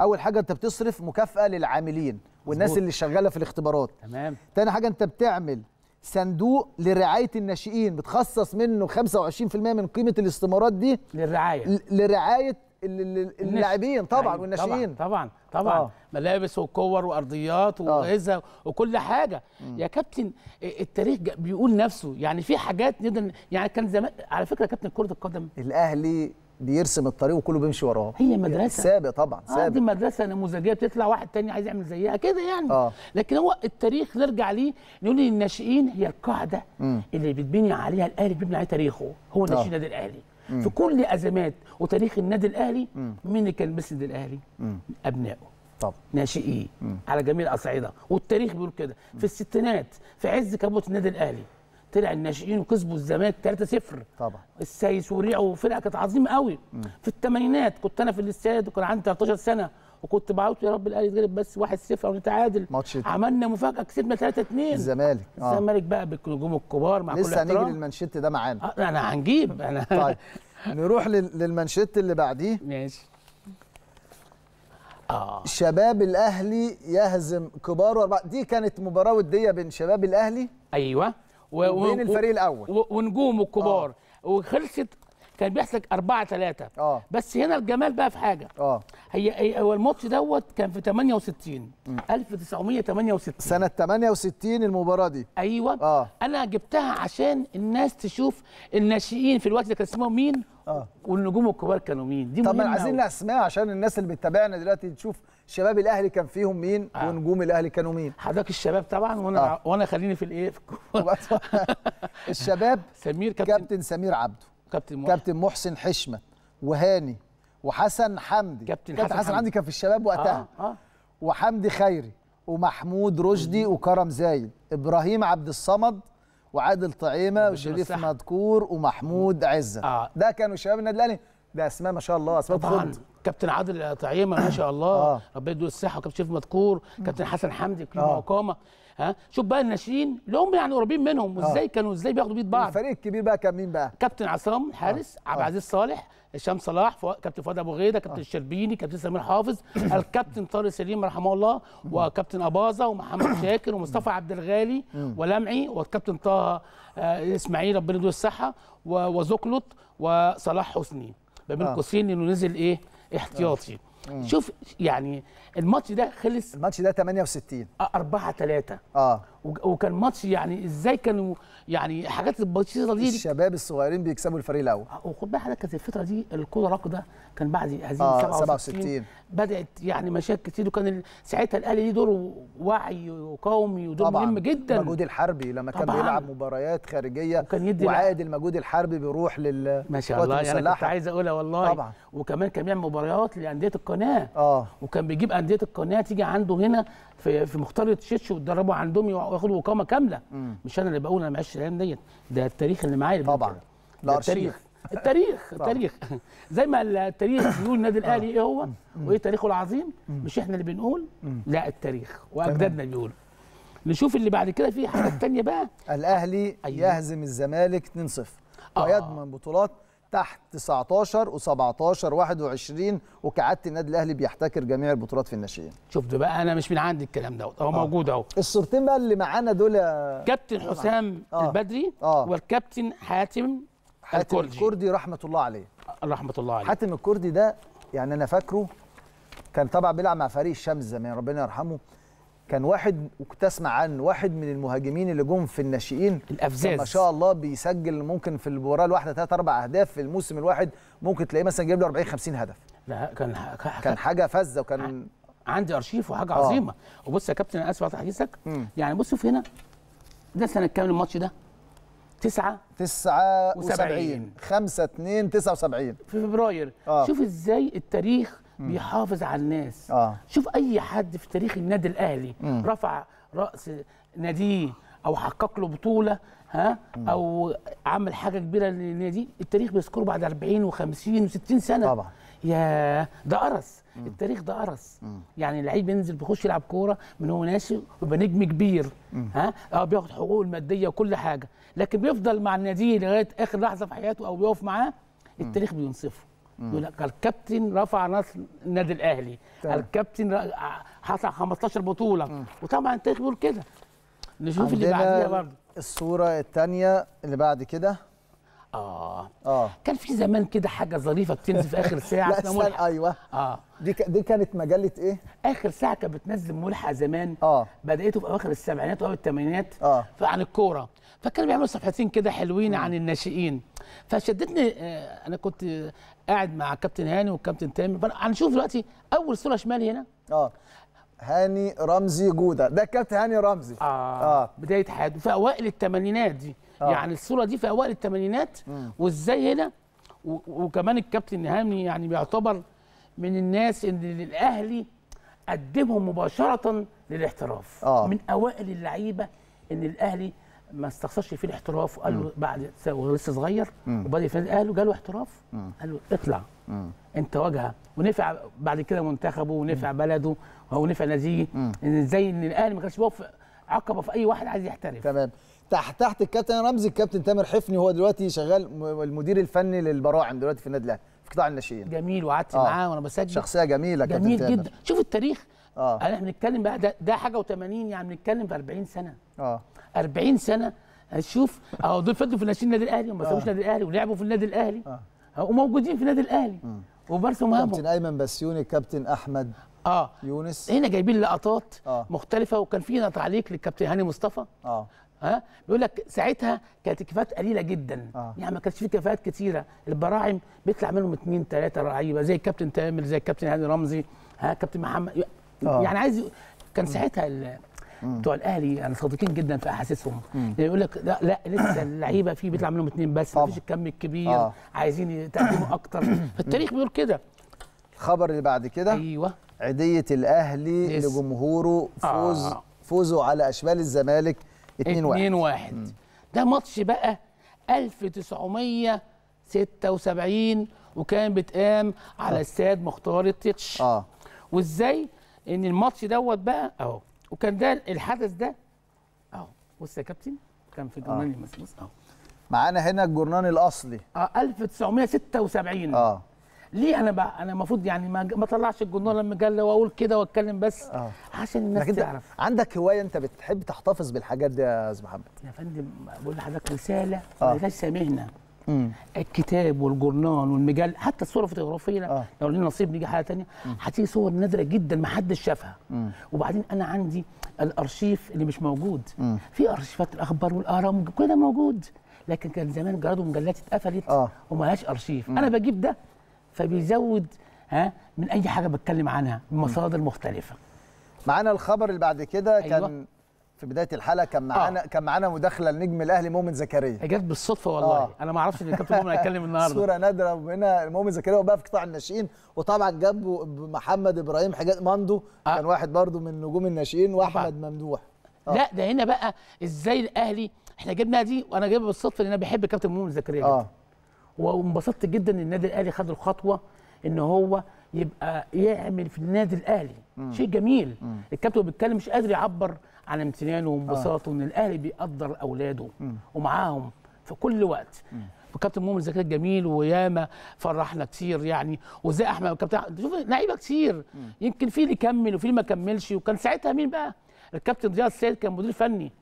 اول حاجه انت بتصرف مكافاه للعاملين والناس اللي شغاله في الاختبارات تمام تاني حاجه انت بتعمل صندوق لرعايه الناشئين بتخصص منه 25% من قيمه الاستمارات دي للرعايه لرعايه اللاعبين أيوة، طبعا والناشئين
طبعا طبعا, طبعا. آه. ملابس وكور وارضيات واجهزه وكل حاجه يا كابتن آه، التاريخ بيقول نفسه يعني في حاجات نقدر يعني كان زمان
على فكره كابتن كره القدم الاهلي بيرسم الطريق وكله بيمشي وراه هي مدرسه سابق طبعا آه، سابق آه دي
مدرسه نموذجيه بتطلع واحد تاني عايز يعمل زيها كده يعني
آه. لكن هو التاريخ
نرجع ليه نقول ان الناشئين هي القاعده مم. اللي بتبني عليها الاهلي بيبني عليها تاريخه هو ناشئين النادي آه. الاهلي في كل ازمات وتاريخ النادي الاهلي مين اللي كان بيسند الاهلي؟ ابنائه طب ناشئين على جميع الاصعده والتاريخ بيقول كده في الستينات في عز كبوت النادي الاهلي طلع الناشئين وكسبوا الزمالك 3-0 طبعا السايس وريعه وفرقه كانت عظيمه قوي مم. في الثمانينات كنت انا في الاستاد وكان عندي 13 سنه وكنت بعوت يا رب الاهلي يتغلب بس 1-0 او نتعادل ماتش عملنا مفاجاه كسبنا 3-2
الزمالك آه. الزمالك بقى بالنجوم الكبار مع كل لسه هنيجي للمانشيت ده معانا آه انا هنجيب انا طيب نروح للمانشيت اللي بعديه ماشي آه. شباب الاهلي يهزم كبار أربعة دي كانت مباراه وديه بين شباب الاهلي ايوه وبين الفريق الاول ونجومه الكبار آه.
وخلصت كان بيحصل 4 3 اه بس هنا الجمال بقى في حاجه اه هي هو الماتش دوت كان في 68 م. 1968 سنه 68 المباراه دي ايوه آه. انا جبتها عشان الناس تشوف الناشئين في الوقت ده كان اسمهم مين اه
والنجوم الكبار كانوا مين دي طب عايزين اسماء عشان الناس اللي بتتابعنا دلوقتي تشوف شباب الاهلي كان فيهم مين آه. ونجوم الاهلي كانوا مين حضرتك الشباب طبعا وانا آه. وانا خليني في الايه في الشباب سمير كابتن, كابتن سمير عبده كابتن محسن كابتن محسن حشمه وهاني وحسن حمدي كابتن, كابتن حسن, حسن حمدي كان في الشباب وقتها آه آه. وحمدي خيري ومحمود رشدي وكرم زايد ابراهيم عبد الصمد وعادل طعيمه وشريف مذكور ومحمود عزه آه. ده كانوا شباب النادي الاهلي ده اسماء ما شاء الله اسماء طبعا
كابتن عادل طعيمه ما شاء الله آه. ربنا يديله الصحه وكابتن شريف مذكور كابتن حسن حمدي كلهم آه. اقامه ها شوف بقى الناشئين اللي هم يعني قريبين منهم آه. وازاي كانوا ازاي بياخدوا بيت بعض الفريق الكبير بقى كان مين بقى كابتن عصام الحارس آه. عبد آه. العزيز صالح هشام صلاح كابتن فؤاد ابو غيده كابتن الشربيني كابتن سمير حافظ الكابتن طارق سليم رحمه الله وكابتن اباظه ومحمد شاكر ومصطفى عبد الغالي ولمعي والكابتن طه اسماعيل ربنا يديله الصحه وزوكلوت وصلاح حسني ما بين قوسين انه نزل ايه احتياطي شوف يعني الماتش ده خلص الماتش ده 68 4 3 اه وكان ماتش يعني ازاي كانوا يعني حاجات البسيطه دي الشباب الصغيرين بيكسبوا الفريق الاول آه، وخد بالك حضرتك كانت الفتره دي الكوره راكده كان بعد هزيمه آه 67 بدات يعني مشاكل كتير وكان ساعتها الاهلي ليه دور وعي وقومي ودور طبعاً
مهم جدا طبعا المجهود الحربي لما كان بيلعب مباريات خارجيه وكان يدي وعائد المجهود الحربي بيروح لل ما شاء الله يعني كنت عايز اقولها والله طبعا وكمان كان بيعمل مباريات لانديه القناه
اه وكان بيجيب انديه القناه تيجي عنده هنا في في مختار تشيتش واتدربوا عندهم وياخدوا اقامه كامله مم. مش انا اللي بقول انا معيش الايام ديت ده التاريخ اللي معايا طبعا التاريخ التاريخ التاريخ زي ما التاريخ بيقول النادي آه. الاهلي ايه هو وايه تاريخه العظيم مش احنا اللي بنقول لا التاريخ واجدادنا بيقولوا نشوف اللي
بعد كده في حاجه ثانيه بقى الاهلي أيوه. يهزم الزمالك 2-0 آه. ويضمن بطولات تحت 19 و17 21 وكعاده النادي الاهلي بيحتكر جميع البطولات في الناشئين
شفت بقى انا مش من عندي الكلام دوت هو آه. موجود اهو الصورتين بقى اللي
معانا دول كابتن حسام آه. البدري آه. والكابتن حاتم حاتم الكردي. الكردي رحمه الله عليه رحمه الله عليه حاتم الكردي ده يعني انا فاكره كان طبعا بيلعب مع فريق الشمس زمان ربنا يرحمه كان واحد وكنت اسمع عنه واحد من المهاجمين اللي جم في الناشئين الافزاز ما شاء الله بيسجل ممكن في المباراه الواحده ثلاث اربع اهداف في الموسم الواحد ممكن تلاقيه مثلا جايب له 40 50 هدف لا كان كان حاجه فزه وكان عندي ارشيف وحاجه آه. عظيمه وبص يا كابتن انا اسف على حديثك يعني بص
في هنا ده سنه كام الماتش ده 9 79 5 2 79 في فبراير آه. شوف ازاي التاريخ بيحافظ على الناس آه. شوف اي حد في تاريخ النادي الاهلي مم. رفع راس ناديه او حقق له بطوله ها مم. او عمل حاجه كبيره للنادي التاريخ بيذكره بعد 40 و50 و60 سنه طبعا يا ده قرص التاريخ ده قرص يعني اللعيب ينزل بيخش يلعب كوره من هو ناشئ ويبقى نجم كبير مم. ها اه بياخد حقوقه الماديه وكل حاجه لكن بيفضل مع النادي لغايه اخر لحظه في حياته او بيقف معاه التاريخ بينصفه يقول لك الكابتن رفع نصر النادي الاهلي طيب. الكابتن حصل 15 بطوله مم. وطبعا التاريخ بيقول كده
نشوف اللي بعديها برضه الصوره الثانيه اللي بعد كده اه اه كان في زمان كده حاجه ظريفه بتنزل في اخر ساعه لا استنى ايوه اه دي ك... دي
كانت مجله ايه؟ اخر ساعه كانت بتنزل ملحق زمان اه بداته في اواخر السبعينات واوائل الثمانينات اه عن الكوره فكانوا بيعملوا صفحتين كده حلوين مم. عن الناشئين فشدتني آه انا كنت قاعد مع كابتن هاني والكابتن تامر هنشوف دلوقتي اول صوره شمال هنا
اه هاني رمزي جوده ده الكابتن هاني رمزي اه,
آه. بدايه حياته في اوائل الثمانينات دي آه. يعني الصوره دي في اوائل الثمانينات وازاي هنا وكمان الكابتن هاني يعني بيعتبر من الناس ان الاهلي قدمهم مباشره للاحتراف آه. من اوائل اللعيبه ان الاهلي ما استخسرش فيه الاحتراف وقال له بعد وهو لسه صغير في يفند اهله جاله احتراف قال له اطلع انت واجهه ونفع بعد كده منتخبه ونفع بلده ونفع ان ازاي ان الاهلي ما كانش بيقف عقبه في اي
واحد عايز يحترف تمام تحت تحت الكابتن رمزي الكابتن تامر حفني هو دلوقتي شغال المدير الفني للبراعم دلوقتي في النادي الاهلي في قطاع الناشئين
جميل وقعدت آه. معاه وانا بسجل شخصيه جميله جميل كابتن جدا شوف التاريخ اه احنا بنتكلم بقى ده, ده حاجه و80 يعني بنتكلم في 40 سنه اه 40 سنه هتشوف اهو دول فضلوا في ناشئين النادي الاهلي وما آه. سابوش النادي الاهلي ولعبوا في النادي الاهلي اه, آه، وموجودين في النادي الاهلي وبرسم مهمهم كابتن ايمن بسيوني كابتن احمد اه يونس هنا جايبين لقطات آه. مختلفه وكان في تعليق للكابتن هاني مصطفى اه ها بيقول لك ساعتها كانت الكفاءات قليله جدا آه. يعني ما كانش في كفاءات كثيره البراعم بيطلع منهم اثنين ثلاثه لعيبه زي الكابتن تامر زي الكابتن هاني رمزي ها كابتن محمد آه. يعني عايز كان ساعتها بتوع الاهلي يعني صادقين جدا في احاسيسهم يعني يقول لك لا لا لسه اللعيبه في بيطلع منهم اثنين بس مفيش الكم الكبير آه. عايزين
يتقدموا اكتر فالتاريخ بيقول كده الخبر اللي بعد كده ايوه عيديه الاهلي لس. لجمهوره فوز آه. فوزه على اشبال الزمالك 2-1 2-1 ده ماتش بقى
1976 وكان بتقام على آه. استاد مختار التتش اه وازاي ان الماتش دوت بقى اهو وكان ده الحدث ده اهو بص يا كابتن كان في الجرنان آه.
المسموس اهو معانا هنا الجورنان الاصلي
اه 1976 اه ليه انا بقى انا المفروض يعني ما, ما طلعش الجرنان المجله واقول كده واتكلم بس آه. عشان الناس تعرف عندك هوايه انت بتحب تحتفظ بالحاجات دي يا استاذ محمد يا فندم بقول لحضرتك رساله آه. ليس مهنه مم. الكتاب والجورنال والمجال حتى الصوره الفوتوغرافيه آه. لو لنا نصيب نيجي حاجه ثانيه هتيجي صور نادره جدا ما حدش شافها وبعدين انا عندي الارشيف اللي مش موجود مم. في ارشيفات الاخبار والاهرام كل ده موجود لكن كان زمان جرائد ومجلات اتقفلت آه. وملهاش ارشيف مم. انا بجيب ده فبيزود ها من اي حاجه بتكلم عنها مصادر مختلفه
معانا الخبر اللي بعد كده أيوة. كان في بدايه الحلقه كان معانا آه. كان معانا مداخله لنجم الاهلي مؤمن زكريا جت بالصدفه والله آه. انا ما اعرفش ان الكابتن مؤمن هيتكلم النهارده صوره نادره هنا مؤمن زكريا وبقى في قطاع الناشئين وطبعا جنبه محمد ابراهيم حاجات ماندو آه. كان واحد برضه من نجوم الناشئين واحمد ممدوح آه. لا
ده هنا بقى ازاي الاهلي احنا جبنا دي وانا جايبها بالصدفه لان انا بحب كابتن مؤمن زكريا آه. وانبسطت جدا ان النادي الاهلي خد الخطوه ان هو يبقى يعمل في النادي الاهلي شيء جميل مم. الكابتن بيتكلم مش قادر يعبر عن امتنانه وانبساطه آه. ان الاهلي بيقدر اولاده ومعاهم في كل وقت م. كابتن مؤمن زكريا جميل وياما فرحنا كتير يعني وزي احمد كابتن شوف لعيبه كتير يمكن في اللي كمل وفي اللي ما كملش وكان ساعتها مين بقى الكابتن ضياء السيد كان مدير فني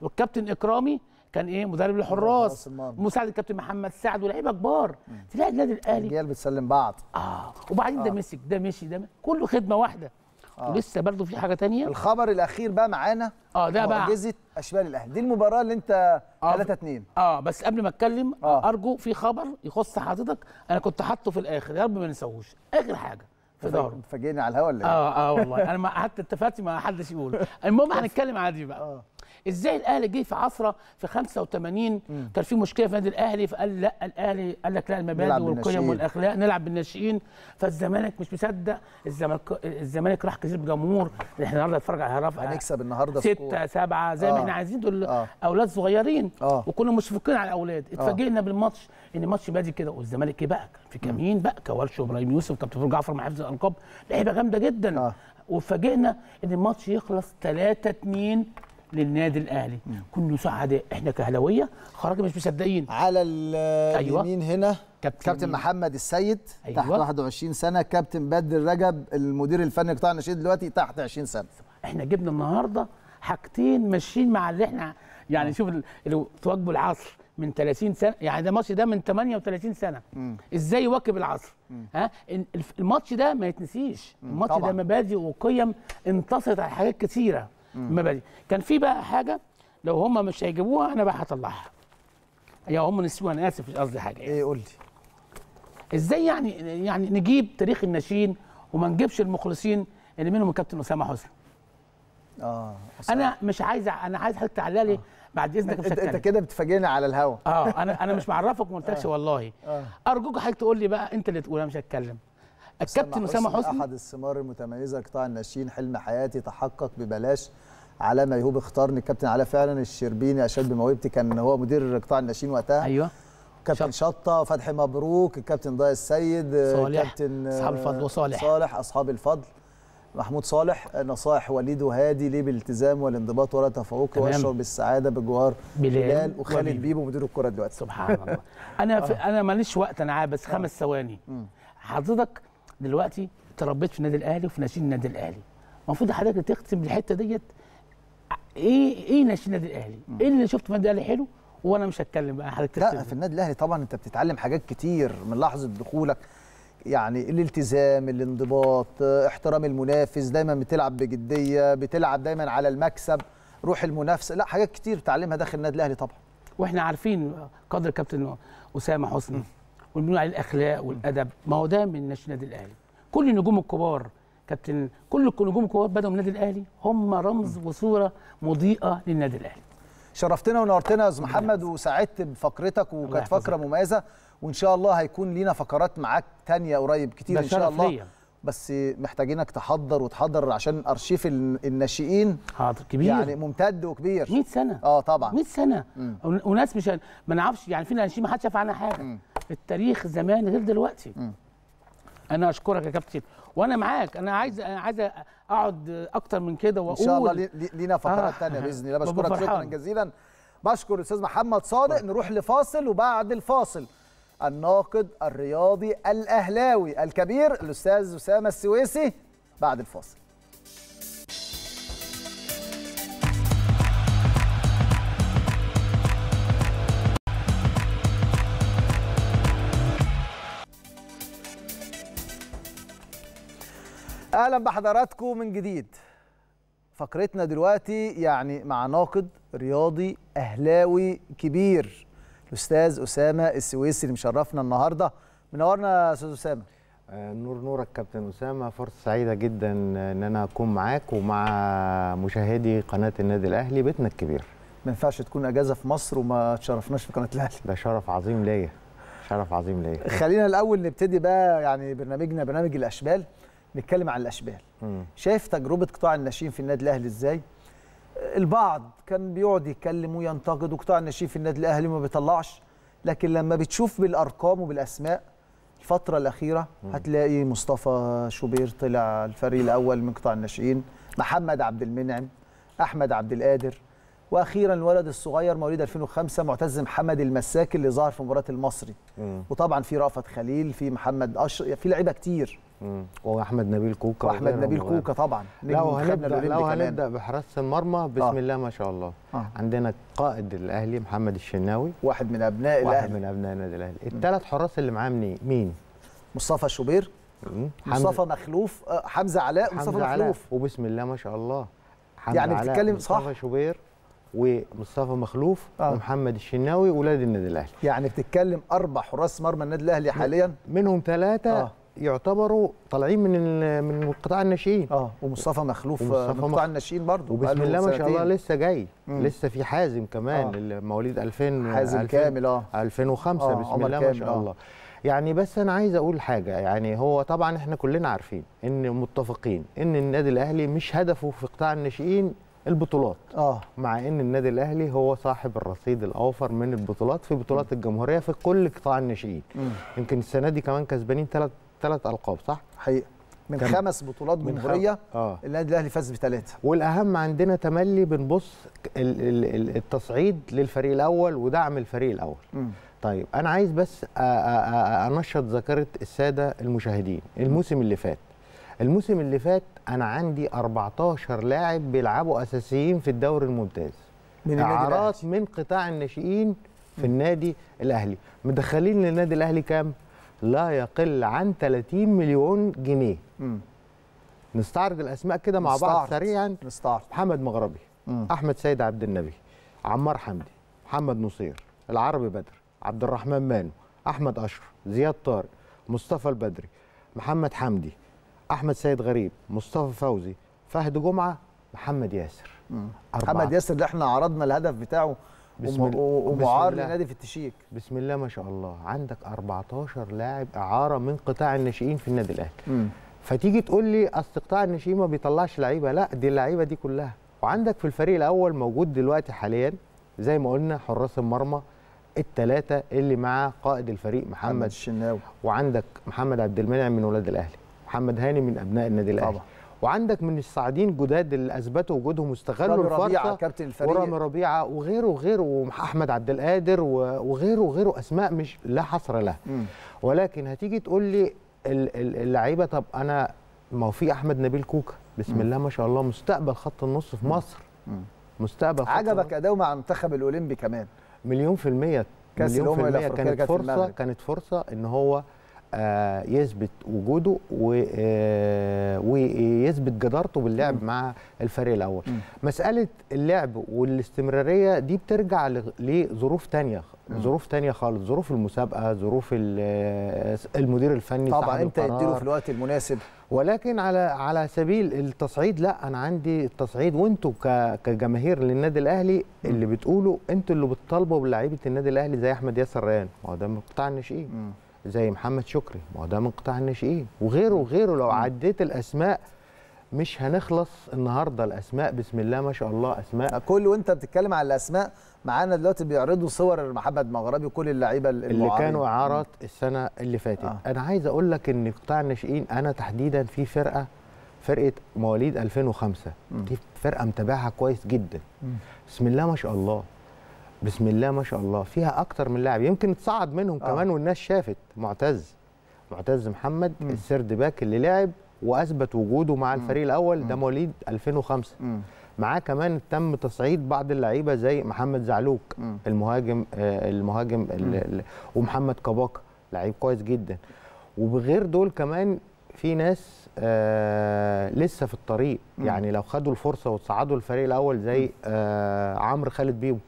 والكابتن اكرامي كان ايه مدرب الحراس مساعد الكابتن محمد سعد ولاعيبه كبار تلاقي النادي الاهلي الجيل بتسلم بعض اه وبعدين آه. ده مسك ده مشي ده كله
خدمه واحده آه. ولسه برضه في حاجه تانية الخبر الاخير بقى معانا اه ده بقى معجزه اشبال الاهلي دي المباراه اللي انت 3 آه 2 اه بس قبل ما اتكلم آه. ارجو في خبر
يخص حضرتك انا كنت حاطه في الاخر يا رب ما ننساهوش اخر حاجه
في ظهره فاجئني على الهوا ولا ايه؟ اه اه والله انا ما
حتى اتفقت ما حدش يقول المهم هنتكلم عادي بقى آه. ازاي الاهلي جه في عصره في 85 كان في مشكله في النادي الاهلي فقال لا الاهلي قال لك لا المبادئ والقيم والاخلاق نلعب بالناشئين فالزمالك مش مصدق الزمالك الزمالك راح كسب جمهور احنا النهارده اتفرج على هرف هنكسب النهارده سته سبعه زي ما آه. احنا عايزين دول آه. اولاد صغيرين آه. وكنا مشفقين على الاولاد آه. اتفاجئنا آه. بالماتش ان الماتش بادي كده والزمالك ايه بقى في كمين بقى كوالش وابراهيم يوسف كابتن جعفر مع حفظ الالقاب لعيبه جامده جدا آه. وفاجئنا ان الماتش يخلص 3 2 للنادي
الاهلي كله سعداء احنا كهلاويه خرجنا مش مصدقين على أيوة. اليمين أيوة. هنا كابتن, كابتن محمد السيد أيوة. تحت 21 سنه كابتن بدر رجب المدير الفني قطاع النشيد دلوقتي تحت 20 سنه احنا جبنا النهارده حاجتين ماشيين مع
اللي احنا يعني شوف لو تواكبوا العصر من 30 سنه يعني ده ماتش ده من 38 سنه مم. ازاي يواكب العصر مم. ها الماتش ده ما يتنسيش الماتش ده مبادئ وقيم انتصرت على حاجات كثيره المبادئ كان في بقى حاجه لو هم مش هيجيبوها انا بقى هطلعها يا هم نسيوها انا اسف مش قصدي حاجه يعني. ايه قول لي ازاي يعني يعني نجيب تاريخ الناشئين وما نجيبش المخلصين اللي منهم الكابتن اسامه حسني اه انا مش عايز انا عايز حضرتك تعالى لي آه. بعد اذنك مش انت كده بتفاجئنا على الهوا اه انا انا مش معرفك ما قلتلكش آه. والله آه. ارجوك حضرتك تقول لي بقى انت اللي تقول انا مش هتكلم الكابتن اسامه حسني احد
الثمار المتميزه لقطاع الناشئين حلم حياتي تحقق ببلاش ما يهوب اختارني الكابتن علاء فعلا الشربيني اشاد بموهبتي كان هو مدير قطاع الناشئين وقتها ايوه كابتن شطه فتحي مبروك الكابتن ضياء السيد صالح كابتن اصحاب الفضل آه، وصالح صالح اصحاب الفضل محمود صالح نصائح وليد وهادي ليه بالالتزام والانضباط ولا تفوق واشعر بالسعاده بجوار بلال وخالد بيبو مدير الكره دلوقتي سبحان الله انا آه.
انا ماليش وقت انا عايز بس خمس آه. ثواني حضرتك دلوقتي تربيت في النادي الاهلي وفي ناشئين النادي الاهلي المفروض حضرتك تختم الحته ديت ايه ايه ناشئين النادي الاهلي؟
ايه اللي شفته في النادي الاهلي حلو وانا مش هتكلم بقى حضرتك لا في النادي الاهلي طبعا انت بتتعلم حاجات كتير من لحظه دخولك يعني الالتزام الانضباط احترام المنافس دايما بتلعب بجديه بتلعب دايما على المكسب روح المنافسه لا حاجات كتير بتعلمها داخل النادي الاهلي طبعا
واحنا عارفين قدر كابتن اسامه حسني والبناء على الاخلاق والادب ما هو ده من النادي الاهلي كل النجوم الكبار
كابتن كل النجوم الكبار بدأوا من النادي الاهلي هم رمز وصوره مضيئه للنادي الاهلي شرفتنا ونورتنا يا استاذ محمد وسعدت بفقرتك وكانت فقره مميزه وان شاء الله هيكون لينا فقرات معاك تانية قريب كتير ان شاء الله ليا. بس محتاجينك تحضر وتحضر عشان ارشيف الناشئين حاضر كبير يعني ممتد وكبير 100 سنه اه طبعا 100 سنه وناس مش ما نعرفش يعني في ناشئين ما حدش شاف عنها حاجه مم.
في التاريخ زمان غير دلوقتي م. انا اشكرك يا كابتن وانا معاك انا عايز انا عايز اقعد
اكتر من كده واقول ان شاء الله لينا فتره آه تانية باذن الله بشكرك شكرا جزيلا بشكر الاستاذ محمد صادق نروح لفاصل وبعد الفاصل الناقد الرياضي الاهلاوي الكبير الاستاذ اسامه السويسي بعد الفاصل اهلا بحضراتكم من جديد فقرتنا دلوقتي يعني مع ناقد رياضي اهلاوي كبير الاستاذ اسامه السويسي اللي مشرفنا النهارده منورنا يا استاذ اسامه آه، نور نورك كابتن اسامه فرصه سعيده
جدا ان انا اكون معاك ومع مشاهدي قناه النادي الاهلي بيتنا الكبير
ما ينفعش تكون اجازه في مصر وما تشرفناش في قناه الاهلي ده شرف عظيم ليا شرف عظيم ليا خلينا الاول نبتدي بقى يعني برنامجنا برنامج الاشبال نتكلم عن الاشبال مم. شايف تجربه قطاع الناشئين في النادي الاهلي ازاي البعض كان بيقعد يتكلم وينتقد وقطاع الناشئين في النادي الاهلي ما بيطلعش لكن لما بتشوف بالارقام وبالاسماء الفتره الاخيره مم. هتلاقي مصطفى شوبير طلع الفريق الاول من قطاع الناشئين محمد عبد المنعم احمد عبد القادر واخيرا الولد الصغير مواليد 2005 معتز محمد المساك اللي ظهر في مباراه المصري مم. وطبعا في رأفت خليل في محمد اشرف في لعيبه كتير
واحمد نبيل كوكا واحمد نبيل وغير. كوكا طبعا لو هنبدا لو هنبدا بحراسه المرمى بسم آه. الله ما شاء الله آه. عندنا قائد الاهلي محمد الشناوي واحد من ابناء الاهلي واحد من ابناء النادي الاهلي الثلاث حراس اللي معاه منين مين مصطفى شوبير مم. مصطفى
مخلوف آه، حمزه علاء مصطفى مخلوف
وبسم الله ما شاء الله
يعني بتتكلم صح
مصطفى شوبير ومصطفى مخلوف آه. ومحمد الشناوي ولاد النادي الاهلي يعني بتتكلم اربع حراس مرمى النادي الاهلي حاليا منهم ثلاثه آه. يعتبروا طالعين من من قطاع
الناشئين اه ومصطفى مخلوف من قطاع الناشئين برضه وبسم الله ما شاء الله لسه
جاي مم. لسه في حازم كمان آه. مواليد 2000 حازم 2000 كامل اه 2005 آه. بسم الله ما شاء آه. الله يعني بس انا عايز اقول حاجه يعني هو طبعا احنا كلنا عارفين ان متفقين ان النادي الاهلي مش هدفه في قطاع الناشئين البطولات اه مع ان النادي الاهلي هو صاحب الرصيد الاوفر من البطولات في بطولات الجمهوريه في كل قطاع الناشئين يمكن السنه دي كمان كسبانين ثلاث ثلاث القاب صح حقيقه
من كم. خمس بطولات
جمهوريه خم... آه. النادي الاهلي فاز بثلاثه والاهم عندنا تملي بنبص التصعيد للفريق الاول ودعم الفريق الاول م. طيب انا عايز بس أ... أ... أ... انشط ذاكره الساده المشاهدين الموسم اللي فات الموسم اللي فات انا عندي 14 لاعب بيلعبوا اساسيين في الدوري الممتاز من اعارات من قطاع الناشئين في النادي الاهلي مدخلين للنادي الاهلي كام لا يقل عن 30 مليون جنيه م. نستعرض الاسماء كده مع بعض سريعا نستعرض. محمد مغربي م. احمد سيد عبد النبي عمار حمدي محمد نصير العربي بدر عبد الرحمن مانو احمد اشرف زياد طارق مصطفى البدري محمد حمدي احمد سيد غريب مصطفى فوزي فهد جمعه محمد ياسر محمد ياسر اللي احنا عرضنا
الهدف بتاعه ومعار لنادي
في التشيك بسم الله ما شاء الله عندك 14 لاعب اعاره من قطاع الناشئين في النادي الاهلي فتيجي تقول لي اصل قطاع الناشئين ما بيطلعش لعيبه لا دي اللعيبه دي كلها وعندك في الفريق الاول موجود دلوقتي حاليا زي ما قلنا حراس المرمى الثلاثه اللي مع قائد الفريق محمد الشناوي وعندك محمد عبد المنعم من ولاد الاهلي محمد هاني من ابناء النادي الاهلي وعندك من الصاعدين جداد اللي اثبتوا وجودهم واستغلوا الفرصه ربيعه كابتن الفريق ورامي ربيعه وغيره وغيره واحمد عبد القادر وغيره وغيره اسماء مش لا حصر لها ولكن هتيجي تقول لي اللعيبه طب انا ما هو في احمد نبيل كوكا بسم الله ما شاء الله مستقبل خط النص في مصر مستقبل خط عجبك اداؤه
مع المنتخب الاولمبي كمان مليون في الميه كاس الامم الافريقيه كانت فرصه
كانت فرصه ان هو آه، يثبت وجوده آه، ويثبت جدارته باللعب مع الفريق الاول مساله اللعب والاستمراريه دي بترجع لظروف تانية ظروف تانية خالص ظروف المسابقه ظروف المدير الفني طبعا انت اديله في
الوقت المناسب ولكن على على
سبيل التصعيد لا انا عندي التصعيد وانتوا كجماهير للنادي الاهلي اللي بتقولوا انتوا اللي بتطالبوا بلعيبه النادي الاهلي زي احمد ياسر ريان ما هو ده بتاع الناشئين زي محمد شكري ما هو ده من قطاع الناشئين وغيره وغيره لو عديت الاسماء
مش هنخلص النهارده الاسماء بسم الله ما شاء الله اسماء كل وانت بتتكلم على الاسماء معانا دلوقتي بيعرضوا صور محمد مغربي وكل اللعيبه اللي كانوا اعارات
السنه اللي فاتت آه. انا عايز اقول لك ان قطاع الناشئين انا تحديدا في فرقه فرقه مواليد 2005 م. دي فرقه متابعها كويس جدا م. بسم الله ما شاء الله بسم الله ما شاء الله فيها اكتر من لاعب يمكن اتصعد منهم آه. كمان والناس شافت معتز معتز محمد مم. السرد باك اللي لعب واثبت وجوده مع الفريق الاول ده مواليد 2005 م. معاه كمان تم تصعيد بعض اللعيبه زي محمد زعلوك م. المهاجم آه المهاجم ومحمد كباكا لعيب كويس جدا وبغير دول كمان في ناس آه لسه في الطريق م. يعني لو خدوا الفرصه وتصعدوا الفريق الاول زي آه عمرو خالد بيبو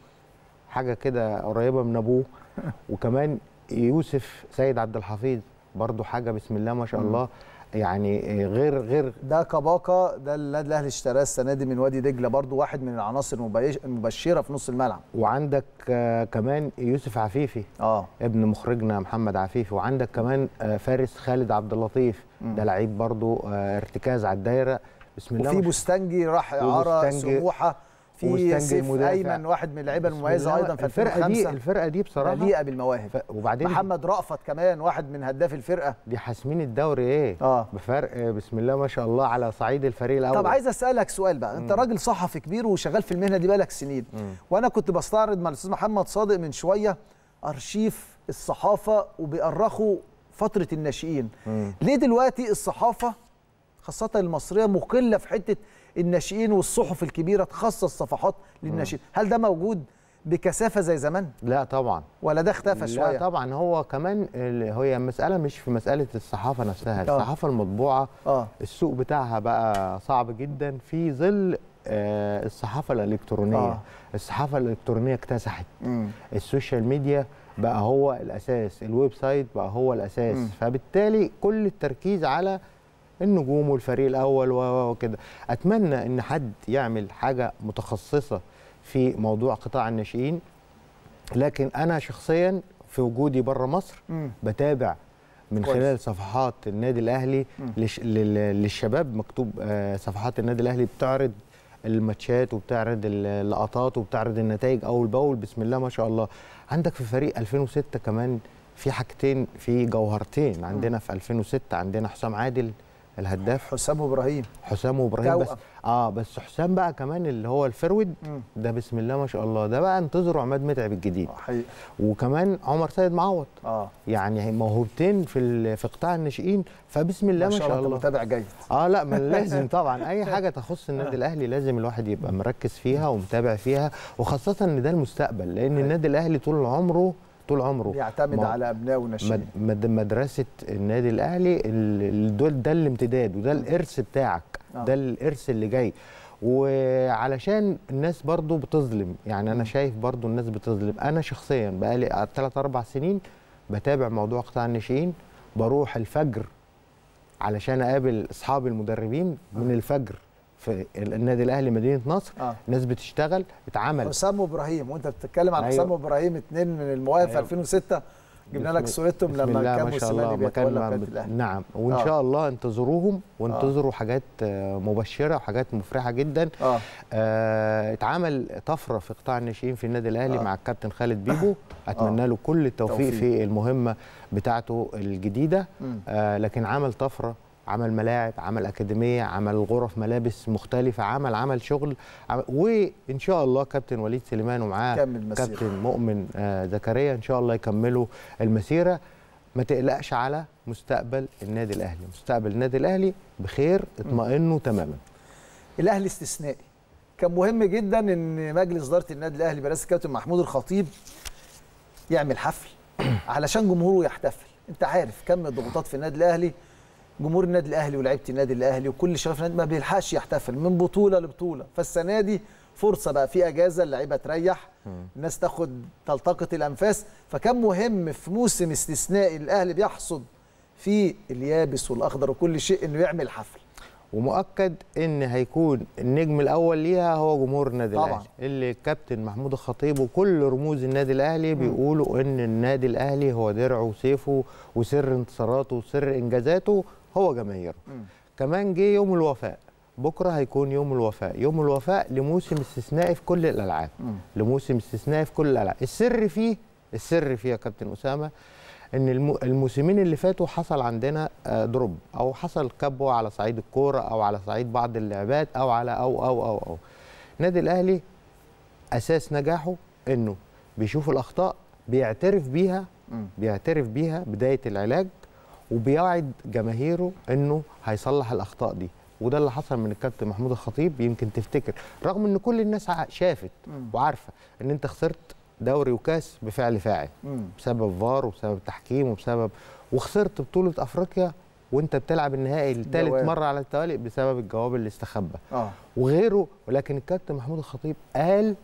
حاجه كده قريبه من ابوه وكمان يوسف سيد
عبد الحفيظ برضو حاجه بسم الله ما شاء الله يعني غير غير ده كباكا ده النادي الاهلي اشتراه السنه دي من وادي دجله برضو واحد من العناصر المبشره في نص الملعب
وعندك آه، كمان يوسف عفيفي اه ابن مخرجنا محمد عفيفي وعندك كمان آه، فارس خالد عبد اللطيف ده لعيب برضو آه، ارتكاز على الدايره
بسم الله وفي بوستنجي راح اعاره سموحه في سيف ايمن واحد من اللعيبه المميزه ايضا في الفرقه دي الفرقه
دي بصراحه مليئه
بالمواهب وبعدين محمد رأفت كمان واحد من هداف الفرقه دي حاسمين الدوري ايه آه. بفرق بسم الله ما شاء الله على صعيد الفريق الاول طب عايز اسالك سؤال بقى انت راجل صحفي كبير وشغال في المهنه دي بقالك سنين م. وانا كنت بستعرض مع الاستاذ محمد صادق من شويه ارشيف الصحافه وبيأرخوا فتره الناشئين ليه دلوقتي الصحافه خاصه المصريه مقله في حته الناشئين والصحف الكبيره تخصص صفحات للناشئين هل ده موجود بكثافه زي زمان لا طبعا ولا ده اختفى شويه لا
طبعا هو كمان هي مساله مش في مساله الصحافه نفسها أوه. الصحافه المطبوعه أوه. السوق بتاعها بقى صعب جدا في ظل آه الصحافه الالكترونيه أوه. الصحافه الالكترونيه اكتسحت السوشيال ميديا بقى هو الاساس الويب سايت بقى هو الاساس مم. فبالتالي كل التركيز على النجوم والفريق الاول وكده اتمنى ان حد يعمل حاجه متخصصه في موضوع قطاع الناشئين لكن انا شخصيا في وجودي بره مصر م. بتابع من كويس. خلال صفحات النادي الاهلي لش... للشباب مكتوب آه، صفحات النادي الاهلي بتعرض الماتشات وبتعرض اللقطات وبتعرض النتائج اول باول بسم الله ما شاء الله عندك في فريق 2006 كمان في حاجتين في جوهرتين عندنا في 2006 عندنا حسام عادل الهداف حسام وابراهيم حسام وابراهيم بس اه بس حسام بقى كمان اللي هو الفرود ده بسم الله ما شاء الله ده بقى انتظروا عماد متعب الجديد آه، حقيقي وكمان عمر سيد معوض اه يعني موهوبتين في في قطاع الناشئين فبسم الله ما شاء, ما شاء الله متابع جيد اه لا ما لازم طبعا اي حاجه تخص النادي آه. الاهلي لازم الواحد يبقى مركز فيها ومتابع فيها وخاصه ان ده المستقبل لان النادي الاهلي طول عمره طول عمره يعتمد على
ابناء ونشأته
مدرسه النادي الاهلي دول ده الامتداد وده الارث بتاعك آه. ده الارث اللي جاي وعلشان الناس برضو بتظلم يعني انا شايف برضو الناس بتظلم انا شخصيا بقالي 3 اربع سنين بتابع موضوع قطاع الناشئين بروح الفجر علشان اقابل اصحاب المدربين من الفجر في النادي الاهلي مدينه نصر آه. ناس بتشتغل اتعمل حسام وابراهيم
وانت بتتكلم عن حسام أيوه. وابراهيم اثنين من المواقف أيوه. 2006 جبنا لك صورتهم لما كان موسيماني بيتولى بيت الاهلي
نعم وان آه. شاء الله انتظروهم وانتظروا آه. حاجات آه، مبشره وحاجات مفرحه جدا آه. آه اتعمل طفره في قطاع الناشئين في النادي الاهلي آه. مع الكابتن خالد بيبو آه. اتمنى آه. له كل التوفيق توفيق. في المهمه بتاعته الجديده آه لكن عمل طفره عمل ملاعب عمل اكاديميه عمل غرف ملابس مختلفه عمل عمل شغل عمل وان شاء الله كابتن وليد سليمان ومعاه كابتن مؤمن آه، زكريا ان شاء الله يكملوا المسيره ما تقلقش على مستقبل النادي الاهلي مستقبل النادي الاهلي بخير اطمئنوا تماما
الاهلي استثنائي كان مهم جدا ان مجلس اداره النادي الاهلي برئاسه الكابتن محمود الخطيب يعمل حفل علشان جمهوره يحتفل انت عارف كم الضغوطات في النادي الاهلي جمهور النادي الاهلي ولاعيبه النادي الاهلي وكل شغف النادي ما بيلحقش يحتفل من بطوله لبطوله فالسنه دي فرصه بقى في اجازه اللعيبه تريح الناس تاخد تلتقط الانفاس فكان مهم في موسم استثنائي الاهلي بيحصد في اليابس والاخضر وكل شيء انه يعمل حفل ومؤكد
ان هيكون النجم الاول ليها هو جمهور النادي طبعًا. الاهلي اللي الكابتن محمود الخطيب وكل رموز النادي الاهلي بيقولوا ان النادي الاهلي هو درعه وسيفه وسر انتصاراته وسر انجازاته هو جماهيره كمان جه يوم الوفاء بكره هيكون يوم الوفاء يوم الوفاء لموسم استثنائي في كل الالعاب لموسم استثنائي في كل الالعاب السر فيه السر فيه يا كابتن اسامه ان الموسمين اللي فاتوا حصل عندنا آه، دروب او حصل كبوه على صعيد الكوره او على صعيد بعض اللعبات او على او او او او النادي الاهلي اساس نجاحه انه بيشوف الاخطاء بيعترف بيها بيعترف بيها بدايه العلاج وبيوعد جماهيره انه هيصلح الاخطاء دي وده اللي حصل من الكابتن محمود الخطيب يمكن تفتكر رغم ان كل الناس شافت وعارفه ان انت خسرت دوري وكاس بفعل فاعل بسبب فار وبسبب تحكيم وبسبب وخسرت بطوله افريقيا وانت بتلعب النهائي لثالث مره على التوالي بسبب الجواب اللي استخبى آه. وغيره ولكن الكابتن محمود الخطيب قال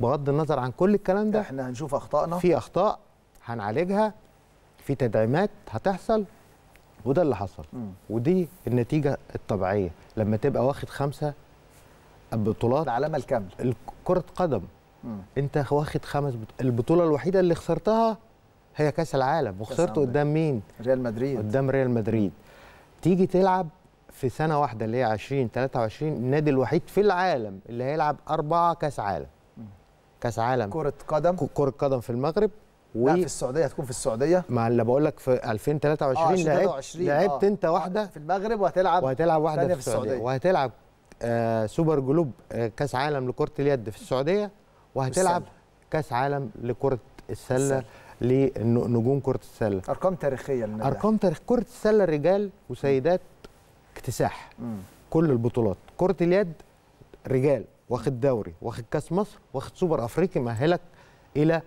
بغض النظر عن كل الكلام ده احنا هنشوف اخطائنا في اخطاء هنعالجها في تدعيمات هتحصل وده اللي حصل مم. ودي النتيجه الطبيعيه لما تبقى واخد خمسه بطولات العلامه الكامله كره قدم مم. انت واخد خمس بط... البطوله الوحيده اللي خسرتها هي كاس العالم وخسرته قدام مين ريال مدريد قدام ريال مدريد تيجي تلعب في سنه واحده اللي هي 20 23 النادي الوحيد في العالم اللي هيلعب اربعه كاس عالم كاس عالم كره قدم كره قدم في المغرب و... لا في السعوديه هتكون في السعوديه ما اللي بقول لك في 2023 آه لعبت لعبت آه. انت
واحده في المغرب وهتلعب وهتلعب واحده في, السعوديه, السعودية.
وهتلعب آه سوبر جلوب آه كاس عالم لكره اليد في السعوديه وهتلعب كاس عالم لكره السله, لنجوم كره السله
ارقام تاريخيه للنجاح ارقام
تاريخ كره السله رجال وسيدات اكتساح كل البطولات كره اليد رجال واخد دوري واخد كاس مصر واخد سوبر افريقي مهلك الى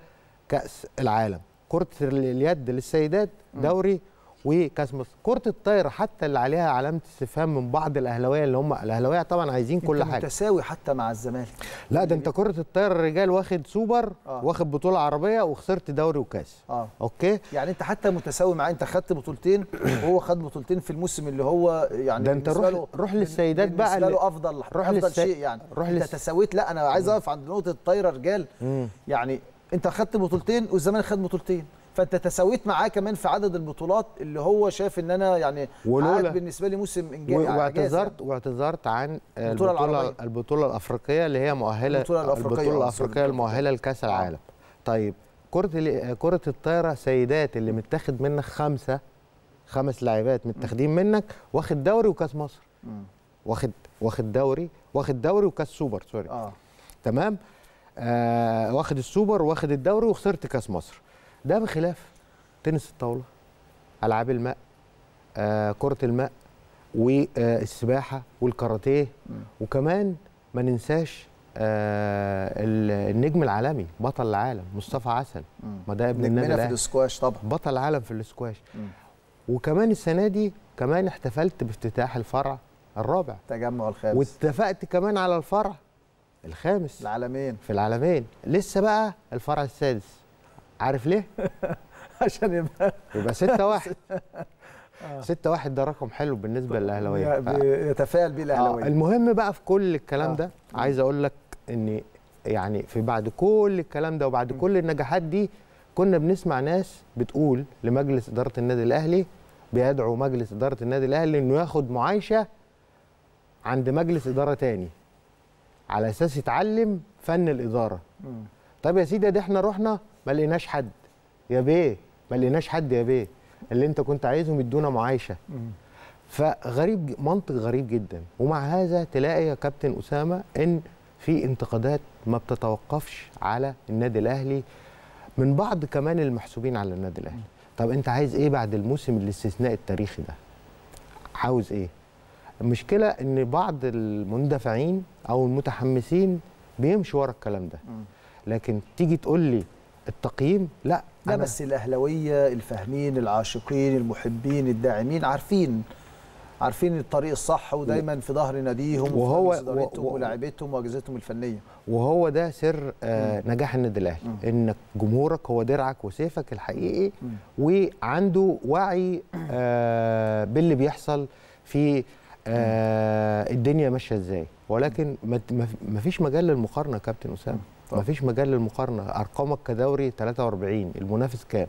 كاس العالم كره اليد للسيدات دوري وكاس مصر كره الطايره حتى اللي عليها علامه استفهام من بعض الاهلاويه اللي هم الاهلاويه طبعا عايزين كل حاجه متساوي حتى مع الزمالك لا ده انت كره الطايره الرجال
واخد سوبر آه. واخد بطوله عربيه وخسرت دوري وكاس آه. اوكي يعني انت حتى متساوي معاه انت خدت بطولتين وهو خد بطولتين في الموسم اللي هو يعني ده انت روح روح للسيدات بقى اللي له افضل روح افضل شيء يعني روح انت للس... تساويت لا انا عايز اقف عند نقطه الطايره رجال يعني انت خدت بطولتين والزمالك خد بطولتين فانت تساويت معاه كمان في عدد البطولات اللي هو شايف ان انا يعني ولولا بالنسبه لي موسم انجاز واعتذرت
يعني. واعتذرت عن البطوله العربية. البطوله الافريقيه اللي هي مؤهله البطوله الافريقيه, البطولة الأفريقية المؤهله لكاس العالم طيب كره كره الطايره سيدات اللي متاخد منك خمسه خمس لاعبات متاخدين منك واخد دوري وكاس مصر واخد واخد دوري واخد دوري وكاس سوبر سوري آه. تمام آه واخد السوبر واخد الدوري وخسرت كاس مصر ده بخلاف تنس الطاوله العاب الماء آه كره الماء والسباحه والكاراتيه وكمان ما ننساش آه النجم العالمي بطل العالم مصطفى عسل ما ده ابن النادي في الاسكواش طبعا بطل العالم في الاسكواش وكمان السنه دي كمان احتفلت بافتتاح الفرع الرابع تجمع الخامس واتفقت كمان على الفرع الخامس العالمين في العالمين لسه بقى الفرع السادس عارف ليه؟ عشان يبقى يبقى 6 1 6 1 ده رقم حلو بالنسبه للاهلاويه يعني
يتفائل بيه الاهلاويه آه
المهم بقى في كل الكلام آه. ده عايز اقول لك ان يعني في بعد كل الكلام ده وبعد م. كل النجاحات دي كنا بنسمع ناس بتقول لمجلس اداره النادي الاهلي بيدعو مجلس اداره النادي الاهلي انه ياخد معايشه عند مجلس اداره تاني على اساس يتعلم فن الاداره مم. طب يا سيدي ده احنا رحنا ما لقيناش حد يا بيه ما لقيناش حد يا بيه اللي انت كنت عايزهم يدونا معايشه مم. فغريب منطق غريب جدا ومع هذا تلاقي يا كابتن اسامه ان في انتقادات ما بتتوقفش على النادي الاهلي من بعض كمان المحسوبين على النادي الاهلي طب انت عايز ايه بعد الموسم الاستثنائي التاريخي ده عاوز ايه المشكله ان بعض المندفعين او المتحمسين بيمشوا ورا الكلام ده لكن تيجي تقول لي التقييم لا لا بس
الاهلاويه الفاهمين العاشقين المحبين الداعمين عارفين عارفين الطريق الصح ودايما في ظهر ناديهم وهو وفي ولاعيبتهم واجهزتهم الفنيه وهو ده سر آه،
نجاح النادي الاهلي ان جمهورك هو درعك وسيفك الحقيقي وعنده وعي آه، باللي بيحصل في آه الدنيا ماشيه ازاي ولكن ما فيش مجال للمقارنه يا كابتن اسامه ما فيش مجال للمقارنه ارقامك كدوري 43 المنافس كام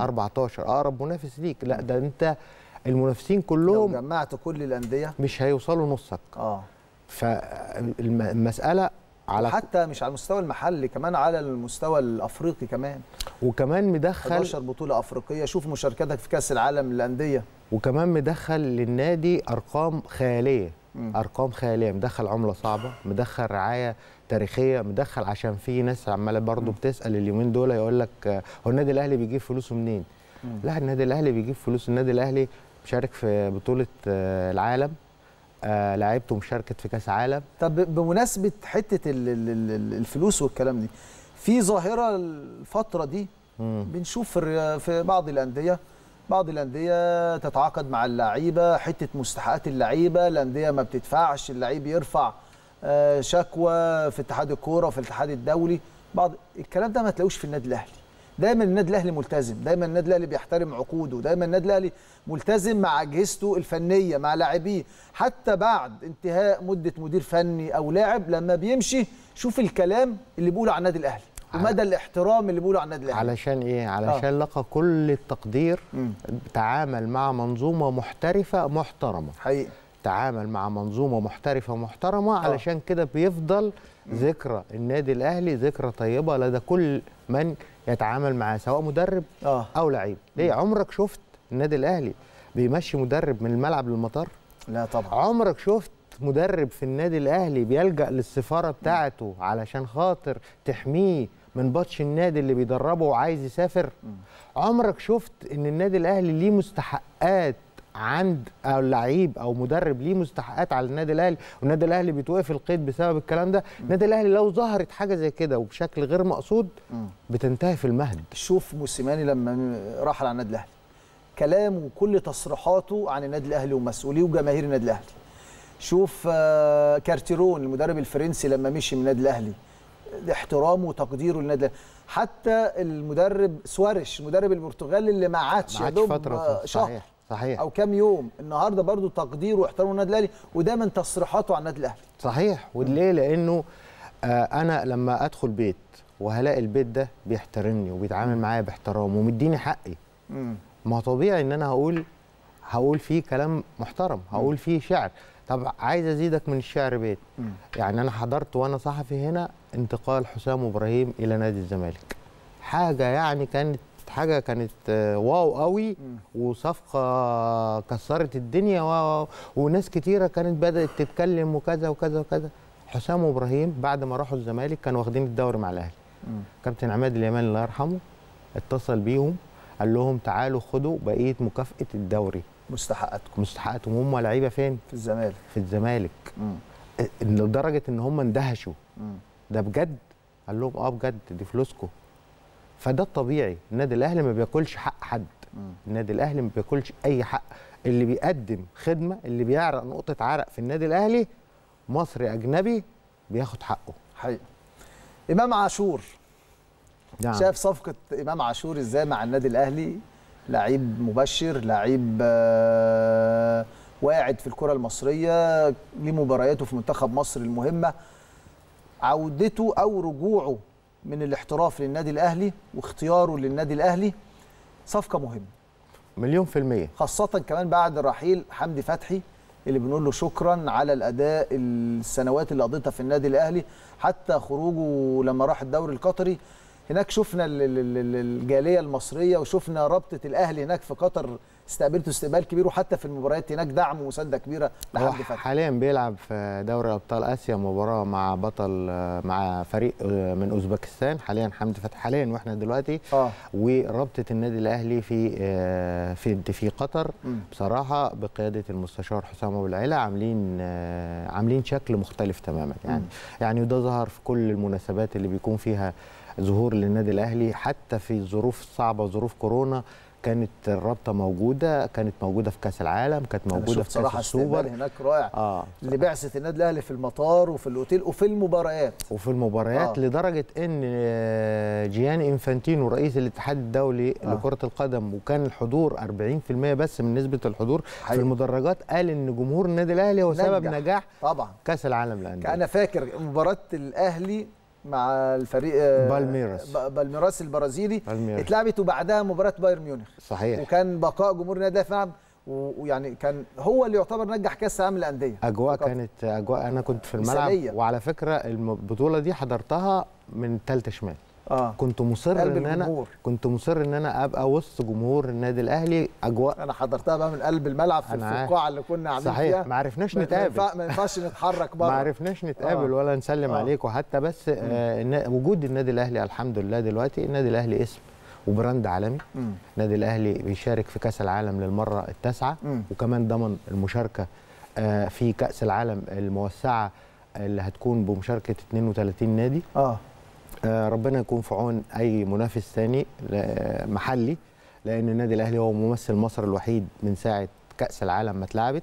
14 اقرب منافس ليك لا ده انت المنافسين كلهم لو جمعت كل الانديه مش هيوصلوا نصك
اه فالمساله على حتى مش على المستوى المحلي كمان على المستوى الافريقي كمان وكمان مدخل 11 بطوله افريقيه شوف مشاركتك في كاس العالم للانديه وكمان مدخل للنادي ارقام خياليه م.
ارقام خياليه مدخل عمله صعبه مدخل رعايه تاريخيه مدخل عشان في ناس عماله برضو م. بتسال اليومين دول يقول لك هو النادي الاهلي بيجيب فلوسه منين م. لا النادي الاهلي بيجيب فلوس النادي الاهلي مشارك في بطوله آه، العالم آه، لعبت
ومشاركت في كاس عالم طب بمناسبه حته الفلوس والكلام دي في ظاهره الفتره دي بنشوف في بعض الانديه بعض الانديه تتعاقد مع اللعيبه حته مستحقات اللعيبه الانديه ما بتدفعش اللعيب يرفع آه، شكوى في اتحاد الكوره وفي الاتحاد الدولي بعض الكلام ده ما تلاقوش في النادي الاهلي دايما النادي الاهلي ملتزم دايما النادي الاهلي بيحترم عقوده دايما النادي الاهلي ملتزم مع اجهزته الفنيه مع لاعبيه حتى بعد انتهاء مده مدير فني او لاعب لما بيمشي شوف الكلام اللي بيقوله عن النادي الاهلي ومدى الاحترام اللي بيقوله عن النادي الاهلي
علشان ايه علشان آه. لقى كل التقدير مم. تعامل مع منظومه محترفه محترمه حقيقي تعامل مع منظومه محترفه محترمه آه. علشان كده بيفضل ذكرى النادي الاهلي ذكرى طيبه لدى كل من يتعامل معاه سواء مدرب آه. او لعيب ليه عمرك شفت النادي الاهلي بيمشي مدرب من الملعب للمطار لا طبعا عمرك شفت مدرب في النادي الاهلي بيلجا للسفاره بتاعته علشان خاطر تحميه من بطش النادي اللي بيدربه وعايز يسافر عمرك شفت ان النادي الاهلي ليه مستحقات عند او لعيب او مدرب ليه مستحقات على النادي الاهلي والنادي الاهلي بيتوقف القيد بسبب الكلام ده النادي الاهلي لو ظهرت حاجه زي كده وبشكل غير
مقصود بتنتهي في المهد شوف موسيماني لما راح على النادي الاهلي كلامه وكل تصريحاته عن النادي الاهلي ومسؤوليه وجماهير النادي الاهلي شوف آه، كارتيرون المدرب الفرنسي لما مشي من النادي الاهلي احترامه وتقديره للنادي الاهلي حتى المدرب سواريش المدرب البرتغالي اللي ما عادش يا آه، دوب شهر صحيح. صحيح او كام يوم النهارده برضو تقدير واحترام النادي الاهلي وده من تصريحاته عن النادي الاهلي صحيح وليه لانه آه، انا لما ادخل بيت
وهلاقي البيت ده بيحترمني وبيتعامل معايا باحترام ومديني حقي ما طبيعي ان انا هقول هقول فيه كلام محترم هقول فيه شعر طب عايز ازيدك من الشعر بيت يعني انا حضرت وانا صحفي هنا انتقال حسام ابراهيم الى نادي الزمالك حاجه يعني كانت حاجه كانت آه، واو قوي وصفقه كسرت الدنيا واو وناس كتيره كانت بدات تتكلم وكذا وكذا وكذا حسام وابراهيم بعد ما راحوا الزمالك كانوا واخدين الدوري مع الاهلي كابتن عماد اليمان الله يرحمه اتصل بيهم قال لهم تعالوا خدوا بقيه مكافاه الدوري مستحقاتكم مستحقاتهم هم لعيبه فين في الزمالك في الزمالك لدرجه ان هم اندهشوا ده بجد قال لهم اه بجد دي فلوسكم فده الطبيعي النادي الاهلي ما بياكلش حق حد النادي الاهلي ما بياكلش اي حق اللي بيقدم خدمه اللي بيعرق نقطه عرق في النادي الاهلي
مصري اجنبي بياخد حقه حقيقه امام عاشور نعم. شايف صفقه امام عاشور ازاي مع النادي الاهلي لعيب مبشر لعيب آه، واعد في الكره المصريه لمبارياته في منتخب مصر المهمه عودته او رجوعه من الاحتراف للنادي الاهلي واختياره للنادي الاهلي صفقه مهمه مليون في المية خاصة كمان بعد رحيل حمدي فتحي اللي بنقول له شكرا على الأداء السنوات اللي قضيتها في النادي الأهلي حتى خروجه لما راح الدوري القطري هناك شفنا الجالية المصرية وشفنا رابطة الأهلي هناك في قطر استقبلته استقبال كبير وحتى في المباريات هناك دعم ومسانده كبيره لحد فتح
حاليا بيلعب في دوري ابطال اسيا مباراه مع بطل مع فريق آه، من اوزبكستان حاليا حمد فتحي حاليا واحنا دلوقتي آه. ورابطه النادي الاهلي في آه، في في قطر بصراحه بقياده المستشار حسام ابو العيله عاملين آه، عاملين شكل مختلف تماما يعني م. يعني وده ظهر في كل المناسبات اللي بيكون فيها ظهور للنادي الاهلي حتى في الظروف الصعبه ظروف كورونا كانت الرابطه موجوده كانت موجوده في كاس العالم كانت موجوده في كاس السوبر
هناك رائع آه. لبعثه النادي الاهلي في المطار وفي الاوتيل وفي المباريات وفي المباريات آه.
لدرجه ان آه، جيان انفانتينو رئيس الاتحاد الدولي آه. لكره القدم وكان الحضور 40% بس من نسبه الحضور حقيقي. في المدرجات قال ان جمهور النادي الاهلي هو سبب نجاح
طبعا كاس العالم للانديه انا فاكر مباراه الاهلي مع الفريق آه، بالميراس بالميراس البرازيلي بالميراس. اتلعبت وبعدها مباراه بايرن ميونخ صحيح وكان بقاء جمهور النادي في الملعب ويعني كان هو اللي يعتبر نجح كاس العالم للانديه اجواء وكفر. كانت
اجواء انا كنت في الملعب مثالية. وعلى فكره البطوله دي حضرتها من ثالثه شمال آه. كنت مصر ان انا الجمهور. كنت مصر ان انا ابقى وسط جمهور النادي الاهلي اجواء انا حضرتها بقى من قلب الملعب في الفقاعه
اللي كنا عاملين صحيح ما عرفناش نتقابل ما ينفعش نتحرك بره ما عرفناش
نتقابل آه. ولا نسلم آه. عليكم حتى بس آه وجود النادي الاهلي الحمد لله دلوقتي النادي الاهلي اسم وبراند عالمي النادي الاهلي بيشارك في كاس العالم للمره التاسعه وكمان ضمن المشاركه آه في كاس العالم الموسعه اللي هتكون بمشاركه 32 نادي اه آه، ربنا يكون في عون اي منافس ثاني محلي لان النادي الاهلي هو ممثل مصر الوحيد من ساعه كاس العالم ما اتلعبت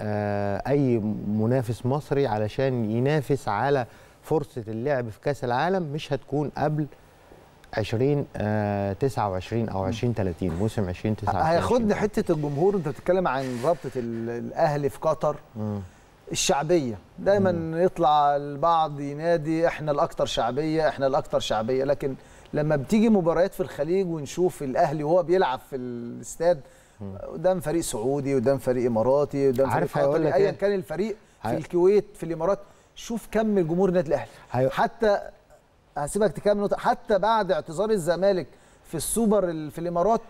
آه، اي منافس مصري علشان ينافس على فرصه اللعب في كاس العالم مش هتكون قبل 20 29 آه، او 20 30 موسم 20 29 هياخدنا
حته الجمهور انت بتتكلم عن رابطه الاهلي في قطر الشعبيه دايما يطلع البعض ينادي احنا الاكثر شعبيه احنا الاكثر شعبيه لكن لما بتيجي مباريات في الخليج ونشوف الاهلي وهو بيلعب في الاستاد قدام فريق سعودي قدام فريق اماراتي قدام فريق قطري ايا إيه؟ كان الفريق في الكويت في الامارات شوف كم الجمهور النادي الاهلي هي... حتى هسيبك تكمل حتى بعد اعتذار الزمالك في السوبر في الامارات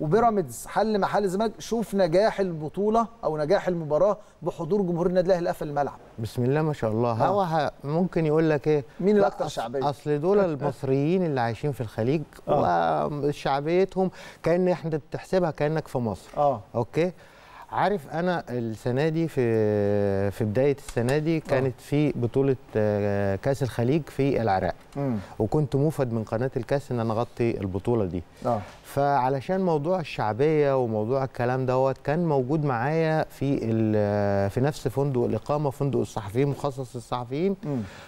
وبيراميدز حل محل الزمالك شوف نجاح البطوله او نجاح المباراه بحضور جمهور النادي الاهلي قفل الملعب
بسم الله ما شاء الله آه. هو
ممكن يقول لك ايه مين الاكثر شعبيه اصل دول آه.
المصريين اللي عايشين في الخليج آه. وشعبيتهم كان احنا بتحسبها كانك في مصر اه اوكي عارف انا السنه دي في في بدايه السنه دي آه. كانت في بطوله آه، كاس الخليج في العراق مم. وكنت موفد من قناه الكاس ان انا اغطي البطوله دي اه فعلشان موضوع الشعبيه وموضوع الكلام دوت كان موجود معايا في في نفس فندق الاقامه فندق الصحفيين مخصص للصحفيين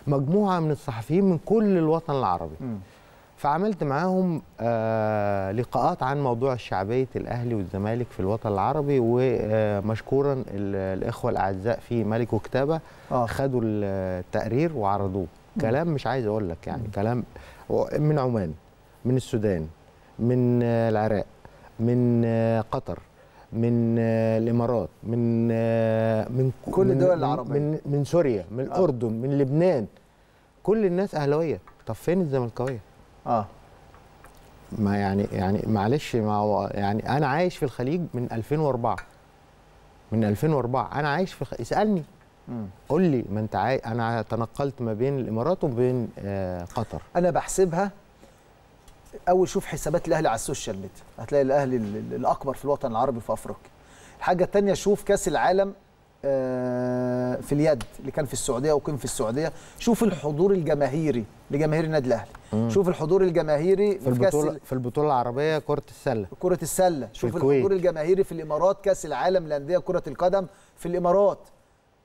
مجموعه من الصحفيين من كل الوطن العربي مم. فعملت معاهم آه، لقاءات عن موضوع الشعبية الاهلي والزمالك في الوطن العربي ومشكورا آه، الاخوه الاعزاء في ملك وكتابه آه. خدوا التقرير وعرضوه كلام مش عايز اقول لك يعني كلام من عمان من السودان من العراق من قطر من الامارات من من كل الدول العربيه من من سوريا من الاردن من لبنان كل الناس اهلاويه طب فين الزملكاويه اه ما يعني يعني معلش ما هو يعني انا عايش في الخليج من 2004 من 2004 انا عايش في خ... اسالني قول لي ما انت عاي... انا تنقلت ما بين الامارات وبين آه قطر
انا بحسبها اول شوف حسابات الاهلي على السوشيال ميديا هتلاقي الاهلي الاكبر في الوطن العربي في افريقيا الحاجه الثانيه شوف كاس العالم آه، في اليد اللي كان في السعوديه وكان في السعوديه شوف الحضور الجماهيري لجماهير النادي الاهلي شوف الحضور الجماهيري في البطوله
في البطوله العربيه كره السله
كره السله شوف الحضور الجماهيري في الامارات كاس العالم للانديه كره القدم في الامارات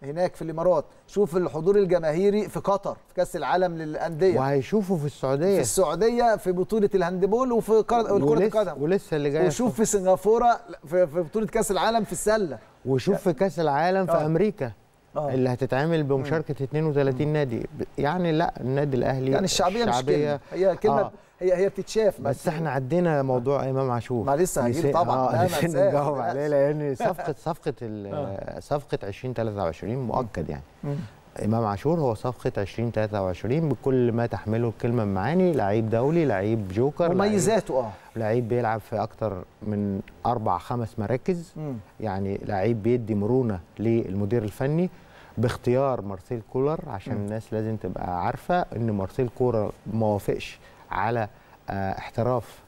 هناك في الامارات شوف الحضور الجماهيري في قطر في كاس العالم للانديه وهيشوفه في السعوديه في السعوديه في بطوله الهاندبول وفي كره القدم ولسه اللي جاي وشوف في سنغافوره في, بطوله كاس العالم في السله
وشوف في كاس العالم في أوه. امريكا أوه. اللي هتتعمل بمشاركه 32 نادي يعني لا النادي الاهلي يعني الشعبيه, الشعبية مش كلمه هي كلمه آه. هي هي بتتشاف بس بس احنا عدينا موضوع آه. امام عاشور ما لسه هجيب طبعا اه نجاوب عليه لان صفقه صفقه آه. صفقه 2023 مؤكد يعني امام عاشور هو صفقه 2023 بكل ما تحمله الكلمه من معاني لعيب دولي لعيب جوكر مميزاته اه لعيب بيلعب في اكتر من اربع خمس مراكز يعني لعيب بيدي مرونه للمدير الفني باختيار مارسيل كولر عشان الناس لازم تبقى عارفه ان مارسيل كولر ما وافقش على آه، احتراف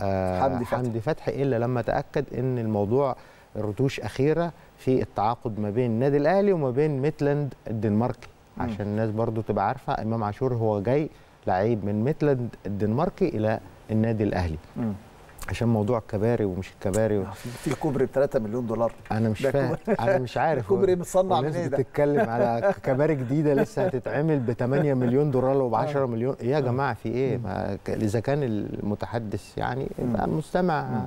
آه، حمدي فتحي حمدي الا لما تاكد ان الموضوع الرتوش اخيره في التعاقد ما بين النادي الاهلي وما بين ميتلاند الدنماركي عشان الناس برضو تبقى عارفه امام عاشور هو جاي لعيب من ميتلاند الدنماركي الى النادي الاهلي عشان موضوع الكباري ومش الكباري و...
في كوبري ب 3 مليون دولار انا مش فاهم انا مش عارف كوبري متصنع من ايه بتتكلم على
كباري جديده لسه هتتعمل ب 8 مليون دولار وب 10 آه. مليون ايه يا آه. جماعه في ايه ما... اذا كان المتحدث يعني مستمع المستمع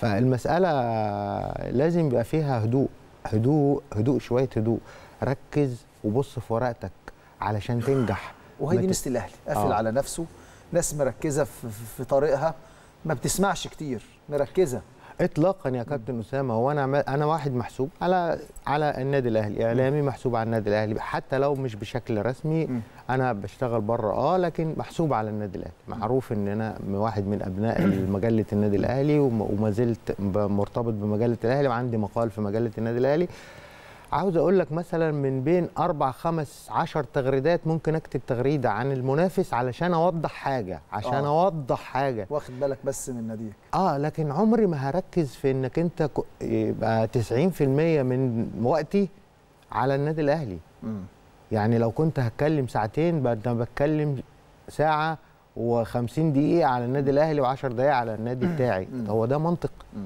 فالمساله لازم يبقى فيها هدوء هدوء هدوء شويه هدوء ركز وبص في ورقتك علشان تنجح وهي دي ميزه
الاهلي آه. قافل على نفسه ناس مركزه في, في طريقها ما بتسمعش كتير مركزه اطلاقا
يا كابتن اسامه هو انا انا واحد محسوب على على النادي الاهلي اعلامي محسوب على النادي الاهلي حتى لو مش بشكل رسمي انا بشتغل بره اه لكن محسوب على النادي الاهلي معروف ان انا واحد من ابناء مجله النادي الاهلي وما زلت مرتبط بمجله الاهلي وعندي مقال في مجله النادي الاهلي عاوز اقول لك مثلا من بين اربع خمس عشر تغريدات ممكن اكتب تغريده عن المنافس علشان اوضح حاجه عشان آه. اوضح حاجه
واخد بالك بس من ناديك
اه لكن عمري ما هركز في انك انت يبقى 90% من وقتي على النادي الاهلي م. يعني لو كنت هتكلم ساعتين بدل بتكلم ساعه و50 دقيقه على النادي الاهلي و10 دقائق على النادي بتاعي هو ده منطق م.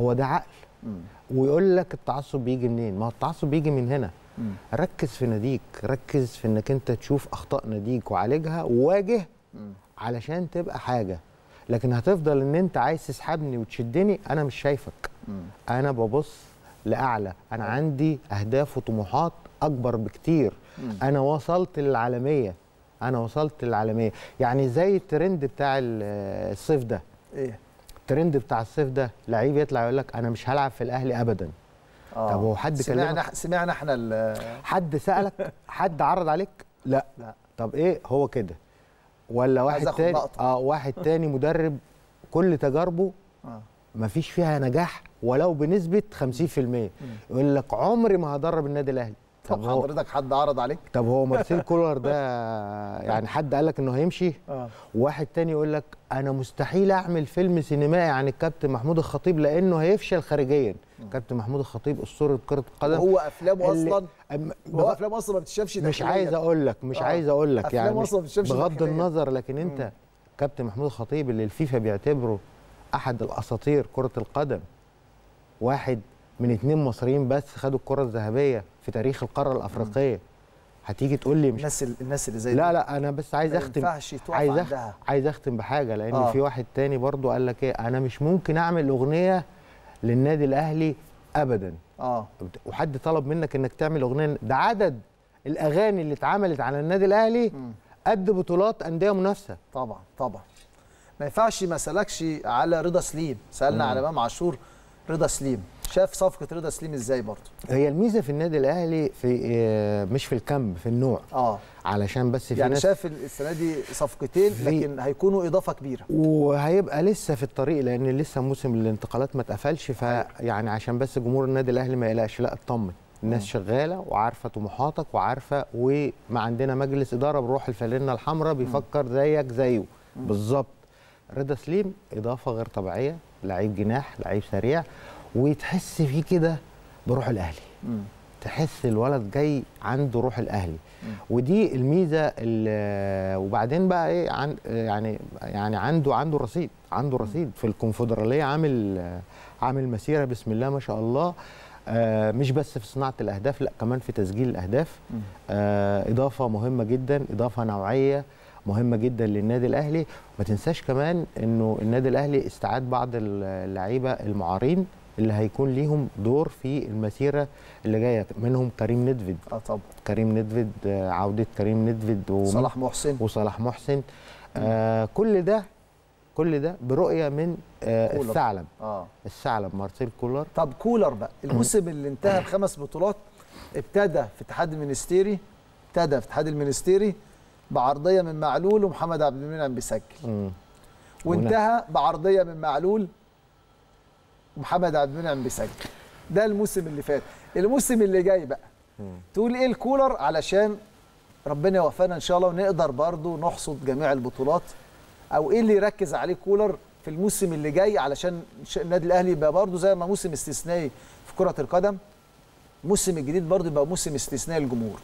هو ده عقل م. ويقول لك التعصب بيجي منين ما هو التعصب بيجي من هنا مم. ركز في ناديك ركز في انك انت تشوف اخطاء ناديك وعالجها وواجه مم. علشان تبقى حاجه لكن هتفضل ان انت عايز تسحبني وتشدني انا مش شايفك مم. انا ببص لاعلى انا عندي اهداف وطموحات اكبر بكتير مم. انا وصلت للعالميه انا وصلت للعالميه يعني زي الترند بتاع الصيف ده ايه الترند بتاع الصيف ده لعيب يطلع يقول لك انا مش هلعب في الاهلي ابدا آه. طب هو حد سمعنا
كلمك سمعنا احنا حد
سالك حد عرض عليك لا, لا. طب ايه هو كده ولا واحد تاني اه واحد تاني مدرب كل تجاربه آه. مفيش فيها نجاح ولو بنسبه 50% يقول لك عمري ما هدرب النادي الاهلي طب, حضرتك
حد عرض عليك
طب هو مارسيل كولر ده يعني حد قال لك انه هيمشي آه. وواحد تاني يقول لك انا مستحيل اعمل فيلم سينمائي عن الكابتن محمود الخطيب لانه هيفشل خارجيا آه. كابتن محمود الخطيب اسطوره كره القدم هو افلامه اصلا
هو افلامه اصلا ما بتشافش مش عايز
اقول لك مش آه. عايز اقول لك يعني أصلاً بغض النظر لكن انت كابتن محمود الخطيب اللي الفيفا بيعتبره احد الاساطير كره القدم واحد من اتنين مصريين بس خدوا الكره الذهبيه في تاريخ القاره الافريقيه هتيجي تقول لي مش الناس الناس اللي زي لا لا انا بس عايز اختم عايز أخ... عايز اختم بحاجه لان آه. في واحد تاني برضو قال لك ايه انا مش ممكن اعمل اغنيه للنادي الاهلي ابدا اه وحد طلب منك انك تعمل اغنيه ده عدد
الاغاني اللي اتعملت على النادي الاهلي قد بطولات انديه منافسه طبعا طبعا ما ينفعش ما سالكش على رضا سليم سالنا مم. على امام عاشور رضا سليم شاف صفقه رضا سليم ازاي برضه
هي الميزه في النادي الاهلي في آه، مش في الكم في النوع اه علشان بس في يعني شاف
السنه دي صفقتين لكن هيكونوا اضافه كبيره
وهيبقى لسه في الطريق لان لسه موسم الانتقالات ما اتقفلش فيعني عشان بس جمهور النادي الاهلي ما يقلقش لا اطمن الناس مم. شغاله وعارفه طموحاتك وعارفه وما عندنا مجلس اداره بروح الفالينة الحمراء بيفكر زيك زيه بالظبط رضا سليم اضافه غير طبيعيه لعيب جناح لعيب سريع وتحس فيه كده بروح الاهلي م. تحس الولد جاي عنده روح الاهلي م. ودي الميزه وبعدين بقى ايه عن يعني يعني عنده عنده رصيد عنده رصيد في الكونفدراليه عامل عامل مسيره بسم الله ما شاء الله آه مش بس في صناعه الاهداف لا كمان في تسجيل الاهداف آه اضافه مهمه جدا اضافه نوعيه مهمه جدا للنادي الاهلي ما تنساش كمان انه النادي الاهلي استعاد بعض اللعيبه المعارين اللي هيكون ليهم دور في المسيره اللي جايه منهم كريم ندفد اه طبعا كريم ندفد آه، عوده كريم ندفد وصلاح محسن وصلاح محسن آه كل ده كل
ده برؤيه من آه الثعلب آه. الثعلب مارسيل كولر طب كولر بقى الموسم اللي انتهى بخمس بطولات ابتدى في اتحاد المينستيري ابتدى في اتحاد المينستيري بعرضيه من معلول ومحمد عبد المنعم بيسجل وانتهى بعرضيه من معلول محمد عبد المنعم بيسجل ده الموسم اللي فات الموسم اللي جاي بقى تقول ايه الكولر علشان ربنا يوفقنا ان شاء الله ونقدر برضو نحصد جميع البطولات او ايه اللي يركز عليه كولر في الموسم اللي جاي علشان النادي الاهلي يبقى برضو زي ما موسم استثنائي في كره القدم الموسم الجديد برضو يبقى موسم استثنائي للجمهور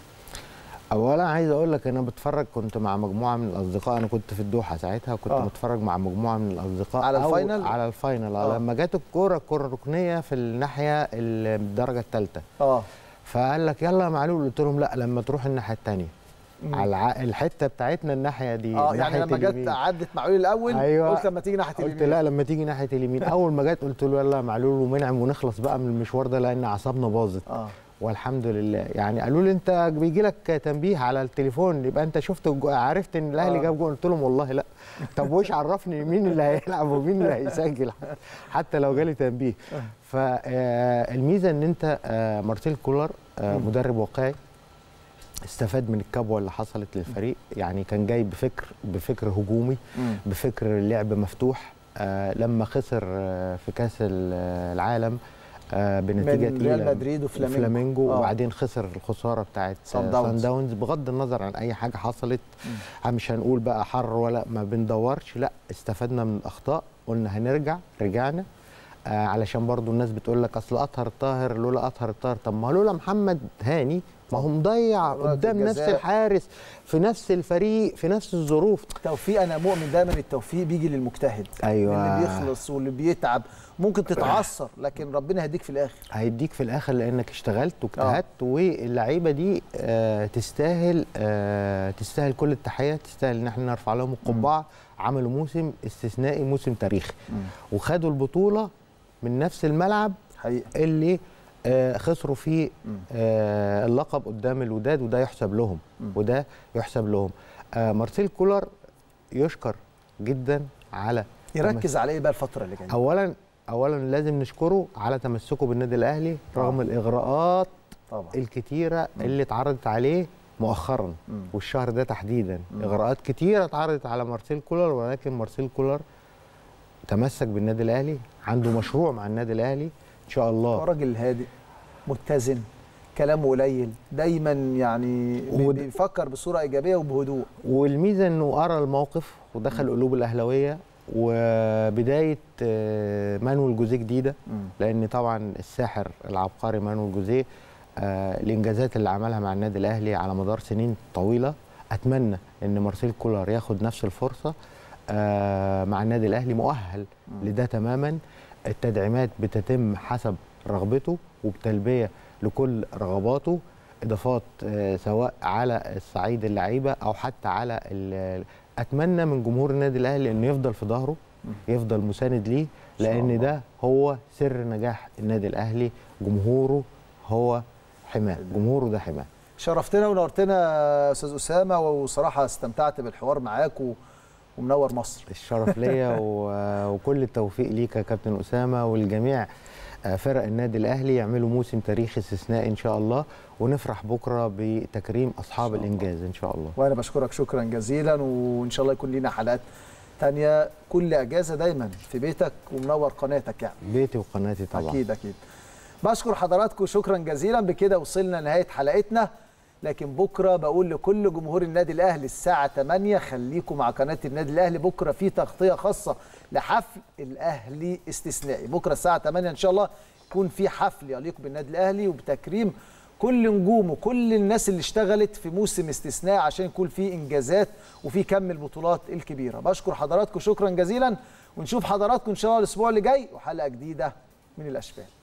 اولا عايز اقول لك انا بتفرج كنت مع مجموعه من الاصدقاء انا كنت في الدوحه ساعتها وكنت آه. متفرج مع مجموعه من الاصدقاء على الفاينل على الفاينل آه. لما جت الكوره الكوره الركنيه في الناحيه الدرجه الثالثه اه فقال لك يلا يا معلول قلت لهم لا لما تروح الناحيه الثانيه على الحته بتاعتنا الناحيه دي اه يعني لما جت
عدت معلول الاول أيوة قلت لما تيجي ناحيه اليمين قلت لا لما
تيجي ناحيه اليمين اول ما جت قلت له يلا معلول ومنعم ونخلص بقى من المشوار ده لان اعصابنا باظت آه. والحمد لله يعني قالوا لي انت بيجي لك تنبيه على التليفون يبقى انت شفت عرفت ان الاهلي آه. جاب جول قلت لهم والله لا طب وايش عرفني مين اللي هيلعب ومين اللي هيسجل حتى لو جالي تنبيه فالميزه آه، ان انت آه، مارتيل كولر مدرب واقعي استفاد من الكبوه اللي حصلت للفريق يعني كان جاي بفكر بفكر هجومي بفكر لعب مفتوح لما خسر في كاس العالم آه، بنتيجه من ريال مدريد وفلامينجو فلامينجو آه. وبعدين خسر الخساره بتاعت سان داونز بغض النظر عن اي حاجه حصلت مش هنقول بقى حر ولا ما بندورش لا استفدنا من الاخطاء قلنا هنرجع رجعنا آه علشان برضو الناس بتقول لك اصل اطهر طاهر لولا اطهر طاهر طب ما لولا محمد هاني ما هو مضيع
قدام نفس الحارس في نفس الفريق في نفس الظروف توفيق انا مؤمن دايما التوفيق بيجي للمجتهد ايوه اللي بيخلص واللي بيتعب ممكن تتعثر لكن ربنا هيديك في الاخر
هيديك في الاخر لانك اشتغلت واجتهدت آه. واللعيبه دي آه، تستاهل آه، تستاهل كل التحيه تستاهل ان احنا نرفع لهم القبعه عملوا موسم استثنائي موسم تاريخي وخدوا البطوله من نفس الملعب حقيقة. اللي خسروا فيه اللقب قدام الوداد وده يحسب لهم وده يحسب لهم مارسيل كولر يشكر جدا على يركز على ايه بقى الفتره اللي جايه اولا اولا لازم نشكره على تمسكه بالنادي الاهلي رغم الاغراءات طبعا. الكتيره م. اللي اتعرضت عليه مؤخرا م. والشهر ده تحديدا م. اغراءات كتيره اتعرضت على مارسيل كولر ولكن مارسيل كولر تمسك بالنادي الاهلي عنده مشروع مع النادي الاهلي
ان شاء الله راجل هادئ متزن كلامه قليل دايما يعني بيفكر بصوره ايجابيه وبهدوء والميزه انه قرا الموقف ودخل
قلوب الاهلاويه وبدايه آه، مانويل جوزيه جديده لان طبعا الساحر العبقري مانويل جوزيه آه، الانجازات اللي عملها مع النادي الاهلي على مدار سنين طويله اتمنى ان مارسيل كولر ياخد نفس الفرصه آه، مع النادي الاهلي مؤهل لده تماما التدعيمات بتتم حسب رغبته وبتلبيه لكل رغباته اضافات سواء على الصعيد اللعيبه او حتى على اتمنى من جمهور النادي الاهلي انه يفضل في ظهره يفضل مساند ليه لان ده هو سر نجاح النادي الاهلي جمهوره هو حماه جمهوره ده حماه
شرفتنا ونورتنا استاذ اسامه وصراحه استمتعت بالحوار معاك و... ومنور مصر الشرف ليا
و... وكل التوفيق ليك يا كابتن اسامه والجميع فرق النادي الاهلي يعملوا موسم تاريخي استثنائي ان شاء الله ونفرح بكره بتكريم اصحاب إن الانجاز ان شاء الله
وانا بشكرك شكرا جزيلا وان شاء الله يكون لنا حلقات ثانيه كل اجازه دايما في بيتك ومنور قناتك يعني
بيتي وقناتي طبعا اكيد
اكيد بشكر حضراتكم شكرا جزيلا بكده وصلنا لنهايه حلقتنا لكن بكره بقول لكل جمهور النادي الاهلي الساعه 8 خليكم مع قناه النادي الاهلي بكره في تغطيه خاصه لحفل الاهلي استثنائي بكره الساعه 8 ان شاء الله يكون في حفل يليق بالنادي الاهلي وبتكريم كل نجومه كل الناس اللي اشتغلت في موسم استثنائي عشان يكون في انجازات وفي كم البطولات الكبيره بشكر حضراتكم شكرا جزيلا ونشوف حضراتكم ان شاء الله الاسبوع اللي جاي وحلقه جديده من الاشبال